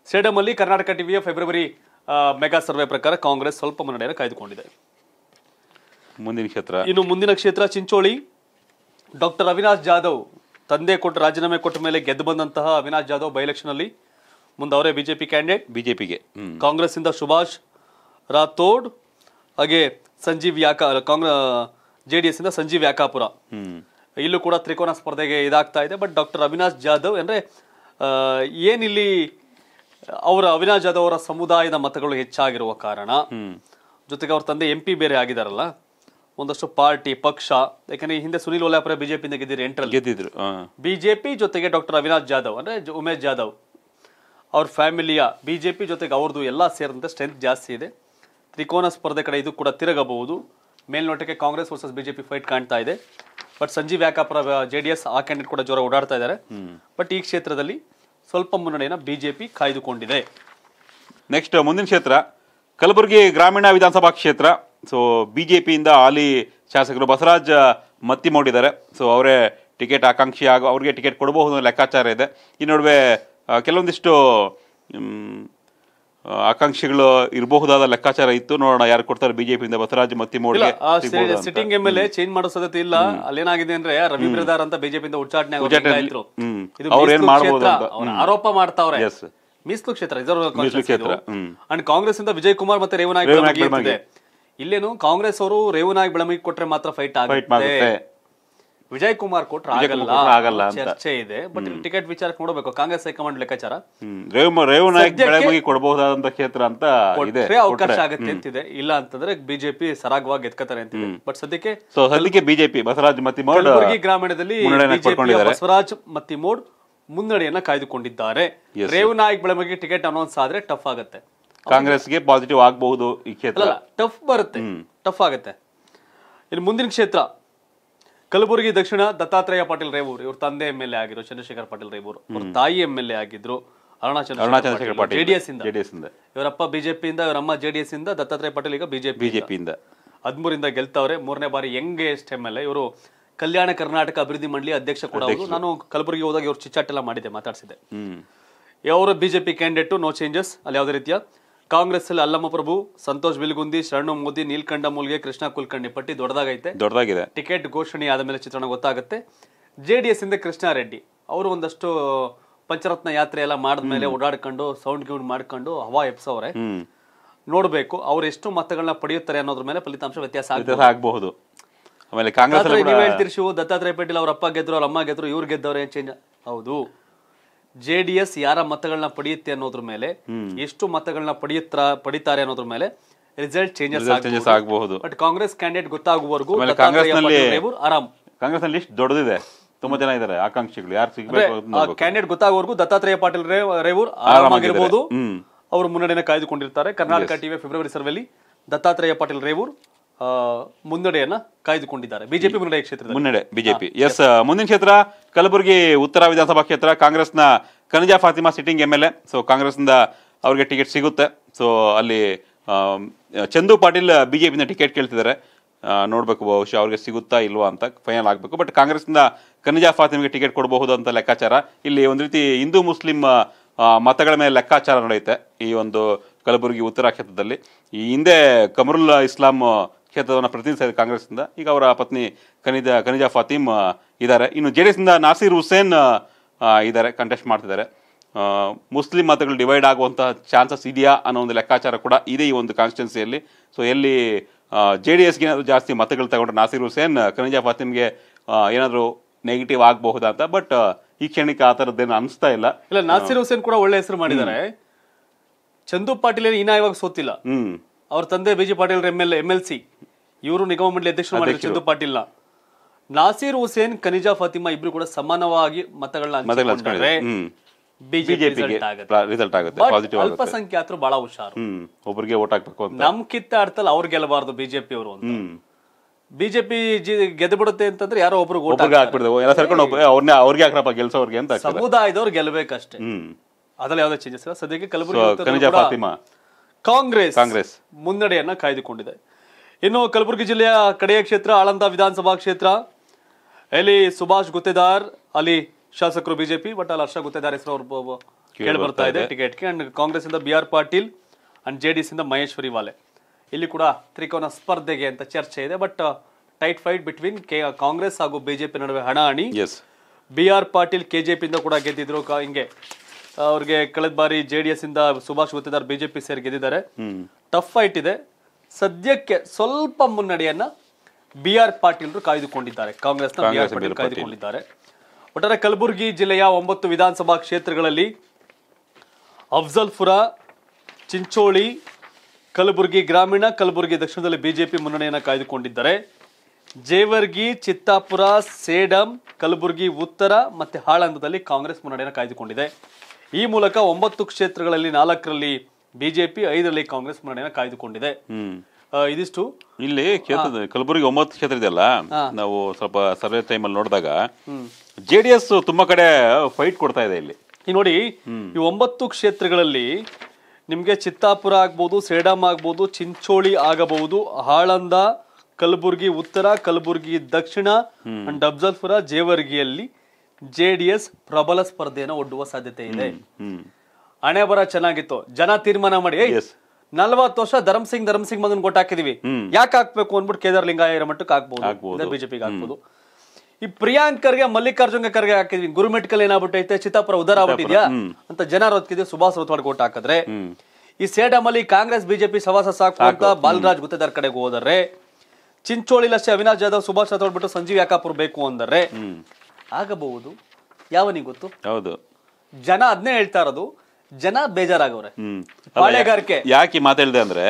ಸ್ಟೇಡಿಯಂ ಅಲ್ಲಿ Karnataka TV February mega survey ಪ್ರಕಾರ ಕಾಂಗ್ರೆಸ್ ಸ್ವಲ್ಪ ಮುನ್ನಡೆಯನ್ನು ಕಾಯ್ದುಕೊಂಡಿದೆ ಮುಂದಿನ ಕ್ಷೇತ್ರ ಇನ್ನು ಮುಂದಿನ ಕ್ಷೇತ್ರ ಚಿಂಚೋಳಿ ಡಾಕ್ಟರ್ ಅವಿನಾಶ್ ಜಾಧವ್ ತಂದೆ ಕೊಟ್ಟು ರಾಜೀನಾಮೆ ಕೊಟ್ಟ ಮೇಲೆ ಗೆದ್ದು ಬಂದಂತಹ ಅವಿನಾಶ್ ಜಾಧವ್ ಬೈ ಅಲ್ಲಿ ಮುಂದೆ ಅವರೇ ಬಿಜೆಪಿ ಕ್ಯಾಂಡಿಡೇಟ್ ಬಿಜೆಪಿಗೆ ಕಾಂಗ್ರೆಸ್ಸಿಂದ ಸುಭಾಷ್ ರಾಥೋಡ್ ಹಾಗೆ ಸಂಜೀವ್ ಯಾಕ ಕಾಂಗ್ರೆ ಜೆ ಡಿ ಎಸ್ ಇಂದ ಸಂಜೀವ್ ಯಾಕಾಪುರ ಇಲ್ಲೂ ಕೂಡ ತ್ರಿಕೋನ ಸ್ಪರ್ಧೆಗೆ ಇದಾಗ್ತಾ ಇದೆ ಬಟ್ ಡಾಕ್ಟರ್ ಅವಿನಾಶ್ ಜಾಧವ್ ಅಂದರೆ ಏನಿಲ್ಲಿ ಅವರ ಅವಿನಾಶ್ ಜಾಧವ್ ಅವರ ಸಮುದಾಯದ ಮತಗಳು ಹೆಚ್ಚಾಗಿರುವ ಕಾರಣ ಜೊತೆಗೆ ಅವ್ರ ತಂದೆ ಎಂ ಪಿ ಬೇರೆ ಆಗಿದಾರಲ್ಲ ಒಂದಷ್ಟು ಪಾರ್ಟಿ ಪಕ್ಷ ಯಾಕಂದ್ರೆ ಹಿಂದೆ ಸುನಿಲ್ ಓಲಾಪುರ ಬಿಜೆಪಿಯಿಂದ ಗೆದ್ದಿದ್ರು ಎಂಟ್ರಲ್ಲಿ ಗೆದ್ದಿದ್ರು ಬಿಜೆಪಿ ಜೊತೆಗೆ ಡಾಕ್ಟರ್ ಅವಿನಾಶ್ ಜಾಧವ್ ಅಂದ್ರೆ ಉಮೇಶ್ ಜಾಧವ್ ಅವ್ರ ಫ್ಯಾಮಿಲಿಯ ಬಿಜೆಪಿ ಜೊತೆಗೆ ಅವ್ರದ್ದು ಎಲ್ಲ ಸೇರಿದಂತೆ ಸ್ಟ್ರೆಂತ್ ಜಾಸ್ತಿ ಇದೆ ತ್ರಿಕೋನ ಸ್ಪರ್ಧೆ ಕಡೆ ಇದು ಕೂಡ ತಿರುಗಬಹುದು ಮೇಲ್ನೋಟಕ್ಕೆ ಕಾಂಗ್ರೆಸ್ ವರ್ಸಸ್ ಬಿಜೆಪಿ ಫೈಟ್ ಕಾಣ್ತಾ ಇದೆ but Sanjeev Yakapura J D S ಆ ಕ್ಯಾಂಡಿಡೇಟ್ ಕೂಡ ಜೋರ ಓಡಾಡ್ತಾ ಇದ್ದಾರೆ ಬಟ್ ಈ ಕ್ಷೇತ್ರದಲ್ಲಿ ಸ್ವಲ್ಪ ಮುನ್ನಡೆಯನ್ನು ಬಿಜೆಪಿ ಕಾಯ್ದುಕೊಂಡಿದೆ ನೆಕ್ಸ್ಟ್ ಮುಂದಿನ ಕ್ಷೇತ್ರ ಕಲಬುರಗಿ ಗ್ರಾಮೀಣ ವಿಧಾನಸಭಾ ಕ್ಷೇತ್ರ ಸೊ ಬಿ ಜೆ ಪಿಯಿಂದ ಹಾಲಿ ಶಾಸಕರು ಬಸವರಾಜ್ ಮತ್ತಿಮೋಡಿದ್ದಾರೆ ಸೊ ಅವರೇ ಟಿಕೆಟ್ ಆಕಾಂಕ್ಷಿ ಆಗೋ ಅವ್ರಿಗೆ ಟಿಕೆಟ್ ಕೊಡಬಹುದು ಅನ್ನೋ ಲೆಕ್ಕಾಚಾರ ಇದೆ ಈ ನಡುವೆ ಕೆಲವೊಂದಿಷ್ಟು ಆಕಾಂಕ್ಷಿಗಳು ಇರಬಹುದಾದ ಲೆಕ್ಕಾಚಾರ ಇತ್ತು ನೋಡೋಣ ಯಾರು ಕೊಡ್ತಾರೆ ಬಿಜೆಪಿಯಿಂದ Basavaraj Matti sitting M L A change ಮಾಡೋ ಸಾಧ್ಯತೆ ಇಲ್ಲ ಅಲ್ಲಿ ಏನಾಗಿದೆ ಅಂದ್ರೆ ರವಿ ಬಿರದಾರ್ ಅಂತ ಬಿಜೆಪಿಯಿಂದ ಉಚ್ಚಾಟನೆ ಆರೋಪ ಮಾಡ್ತಾವ್ರೆ ಮೀಸಲು ಕ್ಷೇತ್ರ ರಿಸರ್ವ್ ಕ್ಷೇತ್ರ ಅಂಡ್ ಕಾಂಗ್ರೆಸ್ ಇಂದ ವಿಜಯ್ ಕುಮಾರ್ ಮತ್ತೆ ರೇವನಾಯಕ್ ಇಲ್ಲೇನು ಕಾಂಗ್ರೆಸ್ ಅವರು ರೇವನಾಗಿ ಬೆಳಮಿಗೆ ಕೊಟ್ರೆ ಮಾತ್ರ ಫೈಟ್ ಆಗುತ್ತೆ ವಿಜಯ್ ಕುಮಾರ್ ಕೊಟ್ರೆ ಆಗಲ್ಲ ಆಗಲ್ಲ ಚರ್ಚೆ ಇದೆ ಬಟ್ ಟಿಕೆಟ್ ವಿಚಾರಕ್ಕೆ ನೋಡಬೇಕು ಕಾಂಗ್ರೆಸ್ ಹೈಕಮಾಂಡ್ ಲೆಕ್ಕಾಚಾರ ರೇವನಾಯಕ್ ಕೊಡಬಹುದಾದಂತ ಕ್ಷೇತ್ರ ಅಂತ ಅವಕಾಶ ಆಗುತ್ತೆ ಅಂತಿದೆ ಇಲ್ಲ ಅಂತಂದ್ರೆ ಬಿಜೆಪಿ ಸರಾಗವಾಗಿ ಎತ್ಕೋತಾರೆ ಅಂತ ಬಟ್ ಸದ್ಯಕ್ಕೆ ಸದ್ಯಕ್ಕೆ ಬಿಜೆಪಿ ಬಸವರಾಜ್ ಮತ್ತಿಮೋಡ್ ಗ್ರಾಮೀಣದಲ್ಲಿ ಬಸವರಾಜ್ ಮತ್ತಿಮೋಡ್ ಮುನ್ನಡೆಯನ್ನ ಕಾಯ್ದುಕೊಂಡಿದ್ದಾರೆ ರೇವನಾಯ್ ಬೆಳಮಗಿ ಟಿಕೆಟ್ ಅನೌನ್ಸ್ ಆದ್ರೆ ಟಫ್ ಆಗುತ್ತೆ ಕಾಂಗ್ರೆಸ್ಗೆ ಪಾಸಿಟಿವ್ ಆಗಬಹುದು ಈ ಕ್ಷೇತ್ರ ಟಫ್ ಬರುತ್ತೆ ಟಫ್ ಆಗುತ್ತೆ ಇನ್ನು ಮುಂದಿನ ಕ್ಷೇತ್ರ ಕಲಬುರಗಿ ದಕ್ಷಿಣ ದತ್ತಾತ್ರೇಯ ಪಾಟೀಲ್ ರೇವೂರು ಇವ್ರ ತಂದೆ ಎಂ ಎಲ್ ಎ ಆಗಿರೋ ಚಂದ್ರಶೇಖರ್ ಪಾಟೀಲ್ ರೇವೂರು ಅವ್ರ ತಾಯಿ ಎಂ ಎಲ್ ಎ ಆಗಿದ್ರು ಜೆಡಿಎಸ್ ಇಂದ ಜೆಡಿಎಸ್ ಇಂದ ಇವರಪ್ಪ ಬಿಜೆಪಿಯಿಂದ ಇವರಮ್ಮ ಜೆಡಿಎಸ್ ಇಂದ ದತ್ತಾತ್ರೇಯ ಪಾಟೀಲ್ ಈಗ ಬಿಜೆಪಿ ಬಿಜೆಪಿಯಿಂದ ಹದಿಮೂರಿಂದ ಗೆಲ್ತವ್ರೆ ಮೂರನೇ ಬಾರಿ ಯಂಗೆಸ್ಟ್ ಎಂ ಎಲ್ ಎ ಇವರು ಕಲ್ಯಾಣ ಕರ್ನಾಟಕ ಅಭಿವೃದ್ಧಿ ಮಂಡಳಿ ಅಧ್ಯಕ್ಷ ಕೂಡ ನಾನು ಕಲಬುರಗಿ ಹೋದಾಗ ಇವ್ರು ಎಲ್ಲ ಮಾಡಿದೆ ಮಾತಾಡಿಸಿದೆ ಅವರು ಬಿಜೆಪಿ ಕ್ಯಾಂಡಿಡೇಟು ನೋ ಚೇಂಜಸ್ ಅಲ್ಲಿ ಯಾವುದೇ ರೀತಿಯ ಕಾಂಗ್ರೆಸ್ಸಲ್ಲಿ ಅಲ್ಲಮ್ಮ ಪ್ರಭು ಸಂತೋಷ್ ಬಿಲ್ಗುಂದಿ ಶರಣು ಮೋದಿ ನೀಲ್ಕಂಡ ಮೂಲ್ಗೆ ಕೃಷ್ಣ ಕುಲಕರ್ಣಿ ಪಟ್ಟಿ ದೊಡ್ಡದಾಗೈತೆ ದೊಡ್ಡದಾಗಿದೆ ಟಿಕೆಟ್ ಘೋಷಣೆ ಆದ ಮೇಲೆ ಚಿತ್ರಣ ಗೊತ್ತಾಗುತ್ತೆ ಜೆ ಡಿ ಎಸ್ ಇಂದ ಕೃಷ್ಣಾರೆಡ್ಡಿ ಅವರು ಒಂದಷ್ಟು ಪಂಚರತ್ನ ಯಾತ್ರೆ ಎಲ್ಲ ಮಾಡಿದ್ಮೇಲೆ ಓಡಾಡ್ಕೊಂಡು ಸೌಂಡ್ ಗೌಂಡ್ ಮಾಡ್ಕೊಂಡು ಹವಾ ಎಪ್ಸವ್ರೆ ನೋಡಬೇಕು ಅವ್ರು ಎಷ್ಟು ಮತಗಳನ್ನ ಪಡೆಯುತ್ತಾರೆ ಅನ್ನೋದ್ರ ಮೇಲೆ ಫಲಿತಾಂಶ ವ್ಯತ್ಯಾಸ ಆಗಬಹುದು ಆಮೇಲೆ ಕಾಂಗ್ರೆಸ್ ದತ್ತಾತ್ರೇಯ ಪೇಟೀಲ್ ಅವ್ರ ಅಪ್ಪ ಗೆದ್ರು ಅವ್ರ ಅಮ್ಮ ಗೆದ್ರು ಇವ್ರು ಗೆದ್ದವ್ರೆ ಚೇಂಜ್ ಹೌದು ಜೆ ಡಿ ಎಸ್ ಯಾರ ಮತಗಳನ್ನ ಪಡೆಯುತ್ತೆ ಅನ್ನೋದ್ರ ಮೇಲೆ ಎಷ್ಟು ಮತಗಳನ್ನ ಪಡೆಯುತ್ತಾ ಪಡಿತಾರೆ ಅನ್ನೋದ್ರ ಮೇಲೆ ರಿಸಲ್ಟ್ ಚೇಂಜಸ್ ಆಗಬಹುದು ಬಟ್ ಕಾಂಗ್ರೆಸ್ ಕ್ಯಾಂಡಿಡೇಟ್ ಗೊತ್ತಾಗುವವರೆಗೂ ಆರಾಮ್ ಕಾಂಗ್ರೆಸ್ ನಲ್ಲಿ ಲಿಸ್ಟ್ ದೊಡ್ಡದಿದೆ ತುಂಬಾ ಜನ ಇದ್ದಾರೆ ಆಕಾಂಕ್ಷಿಗಳು ಯಾರು ಸಿಗಬೇಕು ಕ್ಯಾಂಡಿಡೇಟ್ ಗೊತ್ತಾಗುವವರೆಗೂ ದತ್ತಾತ್ರೇಯ ಪಾಟೀಲ್ ರೇವೂರ್ ಆರಾಮಾಗಿರ್ಬೋದು ಅವರು ಮುನ್ನಡೆಯನ್ನು ಕಾಯ್ದುಕೊಂಡಿರ್ತಾರೆ ಕರ್ನಾಟಕ ಟಿವಿ ಫೆಬ್ರವರಿ ಸರ್ವೆಲ್ಲಿ ದತ್ತಾತ್ರೇಯ ಪಾಟೀಲ್ ರೇವೂರ್ ಮುನ್ನಡೆಯನ್ನ ಕಾಯ್ದುಕೊಂಡಿದ್ದಾರೆ ಬಿಜೆಪಿ ಮುನ್ನಡೆ ಕ್ಷೇತ್ರ ಮುನ್ನಡೆ ಬಿಜೆಪಿ ಎಸ್ ಮುಂದಿನ ಕ್ಷೇತ್ರ ಕಲಬುರಗಿ ಉತ್ತರ ವಿಧಾನಸಭಾ ಕ್ಷೇತ್ರ ಕಾಂಗ್ರೆಸ್ನ Kaneez Fatima sitting M L A so ಕಾಂಗ್ರೆಸ್ನಿಂದ ಅವ್ರಿಗೆ ಟಿಕೆಟ್ ಸಿಗುತ್ತೆ ಸೊ ಅಲ್ಲಿ ಚಂದು ಪಾಟೀಲ್ ಬಿಜೆಪಿಯಿಂದ ಟಿಕೆಟ್ ಕೇಳ್ತಿದ್ದಾರೆ ನೋಡಬೇಕು ಬಹುಶಃ ಅವ್ರಿಗೆ ಸಿಗುತ್ತಾ ಇಲ್ವಾ ಅಂತ ಫೈನಲ್ ಆಗಬೇಕು ಬಟ್ ಕಾಂಗ್ರೆಸ್ನಿಂದ ಕನಜಾ ಫಾತಿಮಿಗೆ ಟಿಕೆಟ್ ಕೊಡಬಹುದು ಅಂತ ಲೆಕ್ಕಾಚಾರ ಇಲ್ಲಿ ಒಂದು ರೀತಿ ಹಿಂದೂ ಮುಸ್ಲಿಂ ಮತಗಳ ಮೇಲೆ ಲೆಕ್ಕಾಚಾರ ನಡೆಯುತ್ತೆ ಈ ಒಂದು ಕಲಬುರಗಿ ಉತ್ತರ ಕ್ಷೇತ್ರದಲ್ಲಿ ಈ ಹಿಂದೆ ಕಮರುಲ್ ಇಸ್ಲಾಂ ಕ್ಷೇತ್ರವನ್ನು ಪ್ರತಿನಿಧಿಸಿದ ಕಾಂಗ್ರೆಸ್ ಕಾಂಗ್ರೆಸ್ನಿಂದ ಈಗ ಅವರ ಪತ್ನಿ ಖನಿಜ ಖನಿಜ ಫಾತಿಮ್ ಇದ್ದಾರೆ ಇನ್ನು ಜೆ ಡಿ ಎಸ್ನಿಂದ ನಾಸೀರ್ ಹುಸೇನ್ ಇದ್ದಾರೆ ಕಂಟೆಸ್ಟ್ ಮಾಡ್ತಿದ್ದಾರೆ ಮುಸ್ಲಿಂ ಮತಗಳು ಡಿವೈಡ್ ಆಗುವಂತಹ ಚಾನ್ಸಸ್ ಇದೆಯಾ ಅನ್ನೋ ಒಂದು ಲೆಕ್ಕಾಚಾರ ಕೂಡ ಇದೆ ಈ ಒಂದು ಕಾನ್ಸ್ಟಿಟ್ಯೂನ್ಸಿಯಲ್ಲಿ ಸೊ ಎಲ್ಲಿ ಜೆ ಡಿ ಎಸ್ಗೆ ಏನಾದರೂ ಜಾಸ್ತಿ ಮತಗಳು ತಗೊಂಡ್ರೆ ನಾಸೀರ್ ಹುಸೇನ್ ಖನಿಜ ಫಾತಿಮ್ಗೆ ಏನಾದರೂ ನೆಗೆಟಿವ್ ಆಗಬಹುದಾ ಅಂತ ಬಟ್ ಈ ಕ್ಷಣಕ್ಕೆ ಆ ಥರದ್ದೇನು ಅನಿಸ್ತಾ ಇಲ್ಲ ಇಲ್ಲ ನಾಸೀರ್ ಹುಸೇನ್ ಕೂಡ ಒಳ್ಳೆ ಹೆಸರು ಮಾಡಿದ್ದಾರೆ ಚಂದು ಪಾಟೀಲ್ ಇನ್ನ ಇವಾಗ ಸೋತಿಲ್ಲ ಅವ್ರ ತಂದೆ BJP Patil M L M L C ಇವರು ನಿಗಮ ಮಂಡಳಿ ಅಧ್ಯಕ್ಷರು ಚಂದು ಪಾಟೀಲ್ ನಾಸೀರ್ ಹುಸೇನ್ ಖನಿಜಾ ಫಾತಿಮಾ ಇಬ್ರು ಕೂಡ ಸಮಾನವಾಗಿ ಮತಗಳನ್ನ ಬಿಜೆಪಿ ಆಗುತ್ತೆ ಅಲ್ಪಸಂಖ್ಯಾತರು ಬಹಳ ಹುಷಾರು ಒಬ್ಬರಿಗೆ ಓಟ್ ಹಾಕ್ಬೇಕು ನಮ್ ಕಿತ್ತ ಆಡ್ತಲ್ಲ ಅವ್ರು ಗೆಲ್ಲಬಾರದು ಬಿಜೆಪಿ ಅವರು ಅಂತ ಬಿಜೆಪಿ ಗೆದ್ಬಿಡುತ್ತೆ ಅಂತಂದ್ರೆ ಯಾರೋ ಒಬ್ರು ಸಮುದಾಯದವ್ರಿಗೆ ಅವ್ರಿಗೆ ಹಾಕ್ರಪ್ಪ ಗೆಲ್ಸೋರ್ಗೆ ಅಂತ ಸಮುದಾಯದವ್ರು ಗೆಲ್ಲಬೇಕಷ್ಟೇ ಅದ್ರಲ್ಲಿ ಯಾವ್ದೇ ಚೇಂಜಸ್ ಇಲ್ಲ ಸದ್ಯಕ್ಕೆ ಕಲಬುರಗಿ ಕಾಂಗ್ರೆಸ್ ಕಾಂಗ್ರೆಸ್ ಮುನ್ನಡೆಯನ್ನ ಕಾಯ್ದುಕೊಂಡಿದೆ ಇನ್ನು ಕಲಬುರಗಿ ಜಿಲ್ಲೆಯ ಕಡೆಯ ಕ್ಷೇತ್ರ ಆಳಂದ ವಿಧಾನಸಭಾ ಕ್ಷೇತ್ರ ಇಲ್ಲಿ ಸುಭಾಷ್ ಗುತ್ತೇದಾರ್ ಅಲ್ಲಿ ಶಾಸಕರು ಬಿಜೆಪಿ ಬಟ್ ಅಲ್ಲಿ ಹರ್ಷ ಗುತ್ತೇದಾರ್ ಹೆಸರು ಅವರು ಕೇಳಿ ಬರ್ತಾ ಇದೆ ಟಿಕೆಟ್ಗೆ ಅಂಡ್ ಕಾಂಗ್ರೆಸ್ ಇಂದ B R Patil and J D ಇಂದ ಮಹೇಶ್ವರಿ ವಾಲೆ ಇಲ್ಲಿ ಕೂಡ ತ್ರಿಕೋನ ಸ್ಪರ್ಧೆಗೆ ಅಂತ ಚರ್ಚೆ ಇದೆ ಬಟ್ ಟೈಟ್ ಫೈಟ್ ಬಿಟ್ವೀನ್ ಕೆ ಕಾಂಗ್ರೆಸ್ ಹಾಗೂ ಬಿಜೆಪಿ ನಡುವೆ ಹಣಿ ಬಿ ಆರ್ ಪಾಟೀಲ್ ಕೆಜೆಪಿ ಇಂದ ಕೂಡ ಗೆದ್ದಿದ್ರು ಹಿಂಗೆ ಅವ್ರಿಗೆ ಕಳೆದ ಬಾರಿ ಜೆಡಿಎಸ್ ಇಂದ ಸುಭಾಷ್ ಗುತ್ತೇದಾರ್ ಬಿಜೆಪಿ ಸೇರಿ ಗೆದ್ದಿದ್ದಾರೆ ಟಫ್ ಫೈಟ್ ಇದೆ ಸದ್ಯಕ್ಕೆ ಸ್ವಲ್ಪ ಮುನ್ನಡೆಯನ್ನ ಬಿ ಆರ್ ಪಾಟೀಲ್ರು ಕಾಯ್ದುಕೊಂಡಿದ್ದಾರೆ ಕಾಂಗ್ರೆಸ್ನ ಬಿ ಆರ್ ಪಾಟೀಲ್ ಕಾಯ್ದುಕೊಂಡಿದ್ದಾರೆ ಒಟ್ಟಾರೆ ಕಲಬುರಗಿ ಜಿಲ್ಲೆಯ ಒಂಬತ್ತು ವಿಧಾನಸಭಾ ಕ್ಷೇತ್ರಗಳಲ್ಲಿ ಅಫಜಲ್ಪುರ ಚಿಂಚೋಳಿ ಕಲಬುರಗಿ ಗ್ರಾಮೀಣ ಕಲಬುರಗಿ ದಕ್ಷಿಣದಲ್ಲಿ ಬಿಜೆಪಿ ಮುನ್ನಡೆಯನ್ನು ಕಾಯ್ದುಕೊಂಡಿದ್ದಾರೆ ಜೇವರ್ಗಿ ಚಿತ್ತಾಪುರ ಸೇಡಂ ಕಲಬುರಗಿ ಉತ್ತರ ಮತ್ತು ಹಾಳಂಗದಲ್ಲಿ ಕಾಂಗ್ರೆಸ್ ಮುನ್ನಡೆಯನ್ನು ಕಾಯ್ದುಕೊಂಡಿದೆ ಈ ಮೂಲಕ ಒಂಬತ್ತು ಕ್ಷೇತ್ರಗಳಲ್ಲಿ ನಾಲ್ಕರಲ್ಲಿ ಬಿಜೆಪಿ ಐದರಲ್ಲಿ ಕಾಂಗ್ರೆಸ್ ಮುನ್ನಡೆಯನ್ನು ಕಾಯ್ದುಕೊಂಡಿದೆ ಇದಿಷ್ಟು ಇಲ್ಲಿ ಕಲಬುರಗಿ ಒಂಬತ್ತು ಕ್ಷೇತ್ರ ಇದೆಯಲ್ಲ ನಾವು ಸ್ವಲ್ಪ ಸರ್ವೆ ಟೈಮ್ ಅಲ್ಲಿ ನೋಡಿದಾಗ ಜೆ ಡಿ ಎಸ್ ತುಂಬಾ ಕಡೆ ಫೈಟ್ ಕೊಡ್ತಾ ಇದೆ ಇಲ್ಲಿ ನೋಡಿ ಈ ಒಂಬತ್ತು ಕ್ಷೇತ್ರಗಳಲ್ಲಿ ನಿಮ್ಗೆ ಚಿತ್ತಾಪುರ ಆಗ್ಬೋದು ಸೇಡಮ್ ಆಗ್ಬೋದು ಚಿಂಚೋಳಿ ಆಗಬಹುದು ಹಾಳಂದ ಕಲಬುರ್ಗಿ ಉತ್ತರ ಕಲಬುರ್ಗಿ ದಕ್ಷಿಣ ಅಂಡ್ ಅಫ್ಜಲ್ಪುರ ಜೇವರ್ಗಿಯಲ್ಲಿ ಜೆ ಪ್ರಬಲ ಸ್ಪರ್ಧೆಯನ್ನು ಒಡ್ಡುವ ಸಾಧ್ಯತೆ ಇದೆ ಹಣೆ ಬರ ಚೆನ್ನಾಗಿತ್ತು ಜನ ತೀರ್ಮಾನ ಮಾಡಿ ನಲ್ವತ್ತು ವರ್ಷ ಧರ್ಮಸಿಂಗ್ ಧರ್ಮಸಿಂಗ್ ಮಗನ್ ಹಾಕಿದೀವಿ ಯಾಕೆ ಹಾಕ್ಬೇಕು ಅಂದ್ಬಿಟ್ಟು ಕೇದಾರ್ ಲಿಂಗಾಯರ ಮಟ್ಟಕ್ಕೆ ಹಾಕ್ಬಹುದು ಬಿಜೆಪಿಗೆ ಹಾಕ್ಬೋದು ಈ ಪ್ರಿಯಾಂಕ್ ಖರ್ಗೆ ಮಲ್ಲಿಕಾರ್ಜುನ್ ಖರ್ಗೆ ಹಾಕಿದ್ವಿ ಗುರುಮೆಟ್ಕಲ್ ಏನಾಗ್ಬಿಟ್ಟೈತೆ ಚಿತ್ತಾಪುರ ಉದಾರ ಆಗ್ಬಿಟ್ಟಿದ್ಯಾ ಅಂತ ಜನ ಸುಭಾಷ್ ರೋತ್ವಾಡ್ ಕೊಟ್ಟು ಹಾಕಿದ್ರೆ ಈ ಸೇಡಮಲ್ಲಿ ಕಾಂಗ್ರೆಸ್ ಬಿಜೆಪಿ ಸವಾಸ ಸಾಕು ಅಂತ ಬಾಲರಾಜ್ ಗುತ್ತೇದಾರ್ ಕಡೆಗೆ ಚಿಂಚೋಳಿ ಲಕ್ಷ ಅವಿನಾಶ್ ಜಾಧವ್ ಸುಭಾಷ್ ರಥವಾಡ್ ಬಿಟ್ಟು ಸಂಜೀವ್ ಯಾಕಾಪುರ್ ಬೇಕು ಅಂದ್ರೆ ಆಗಬಹುದು ಯಾವನಿಗೆ ಗೊತ್ತು ಹೌದು ಜನ ಅದ್ನೇ ಹೇಳ್ತಾ ಇರೋದು ಜನ ಬೇಜಾರಾಗವ್ರೆ ಯಾಕೆ ಮಾತಾಡಿದೆ ಅಂದ್ರೆ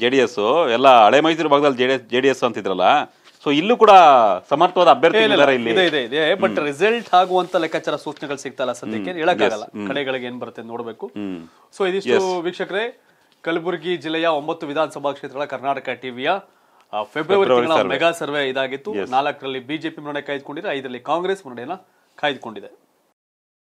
ಜೆ ಡಿ ಎಸ್ ಎಲ್ಲ ಹಳೆ ಮೈಸೂರು ಭಾಗದಲ್ಲಿ ಜೆಡಿಎಸ್ ಜೆಡಿಎಸ್ ಅಂತಿದ್ರಲ್ಲ ಸೊ ಇಲ್ಲೂ ಕೂಡ ಸಮರ್ಥವಾದ ಅಭ್ಯರ್ಥಿ ಇದೆ ಇದೆ ಬಟ್ ರಿಸಲ್ಟ್ ಆಗುವಂತ ಲೆಕ್ಕಾಚಾರ ಸೂಚನೆಗಳು ಸಿಗ್ತಲ್ಲ ಇಲ್ಲ ಸದ್ಯಕ್ಕೆ ಹೇಳಕ್ಕಾಗಲ್ಲ ಕಡೆಗಳಿಗೆ ಏನ್ ಬರುತ್ತೆ ನೋಡ್ಬೇಕು ಸೊ ಇದಿಷ್ಟು ವೀಕ್ಷಕರೇ ಕಲಬುರಗಿ ಜಿಲ್ಲೆಯ ಒಂಬತ್ತು ವಿಧಾನಸಭಾ ಕ್ಷೇತ್ರಗಳ ಕರ್ನಾಟಕ ಟಿವಿಯ ಫೆಬ್ರವರಿ ತಿಂಗಳ ಮೆಗಾ ಸರ್ವೆ ಇದಾಗಿತ್ತು ನಾಲ್ಕರಲ್ಲಿ ಬಿಜೆಪಿ ಮುನ್ನಡೆ ಕಾಯ್ದುಕೊಂಡಿದೆ ಐದರಲ್ಲಿ ಕಾಂಗ್ರೆಸ್ ಮುನ್ನಡೆಯನ್ನ ಕಾಯ್ದುಕೊಂಡಿದೆ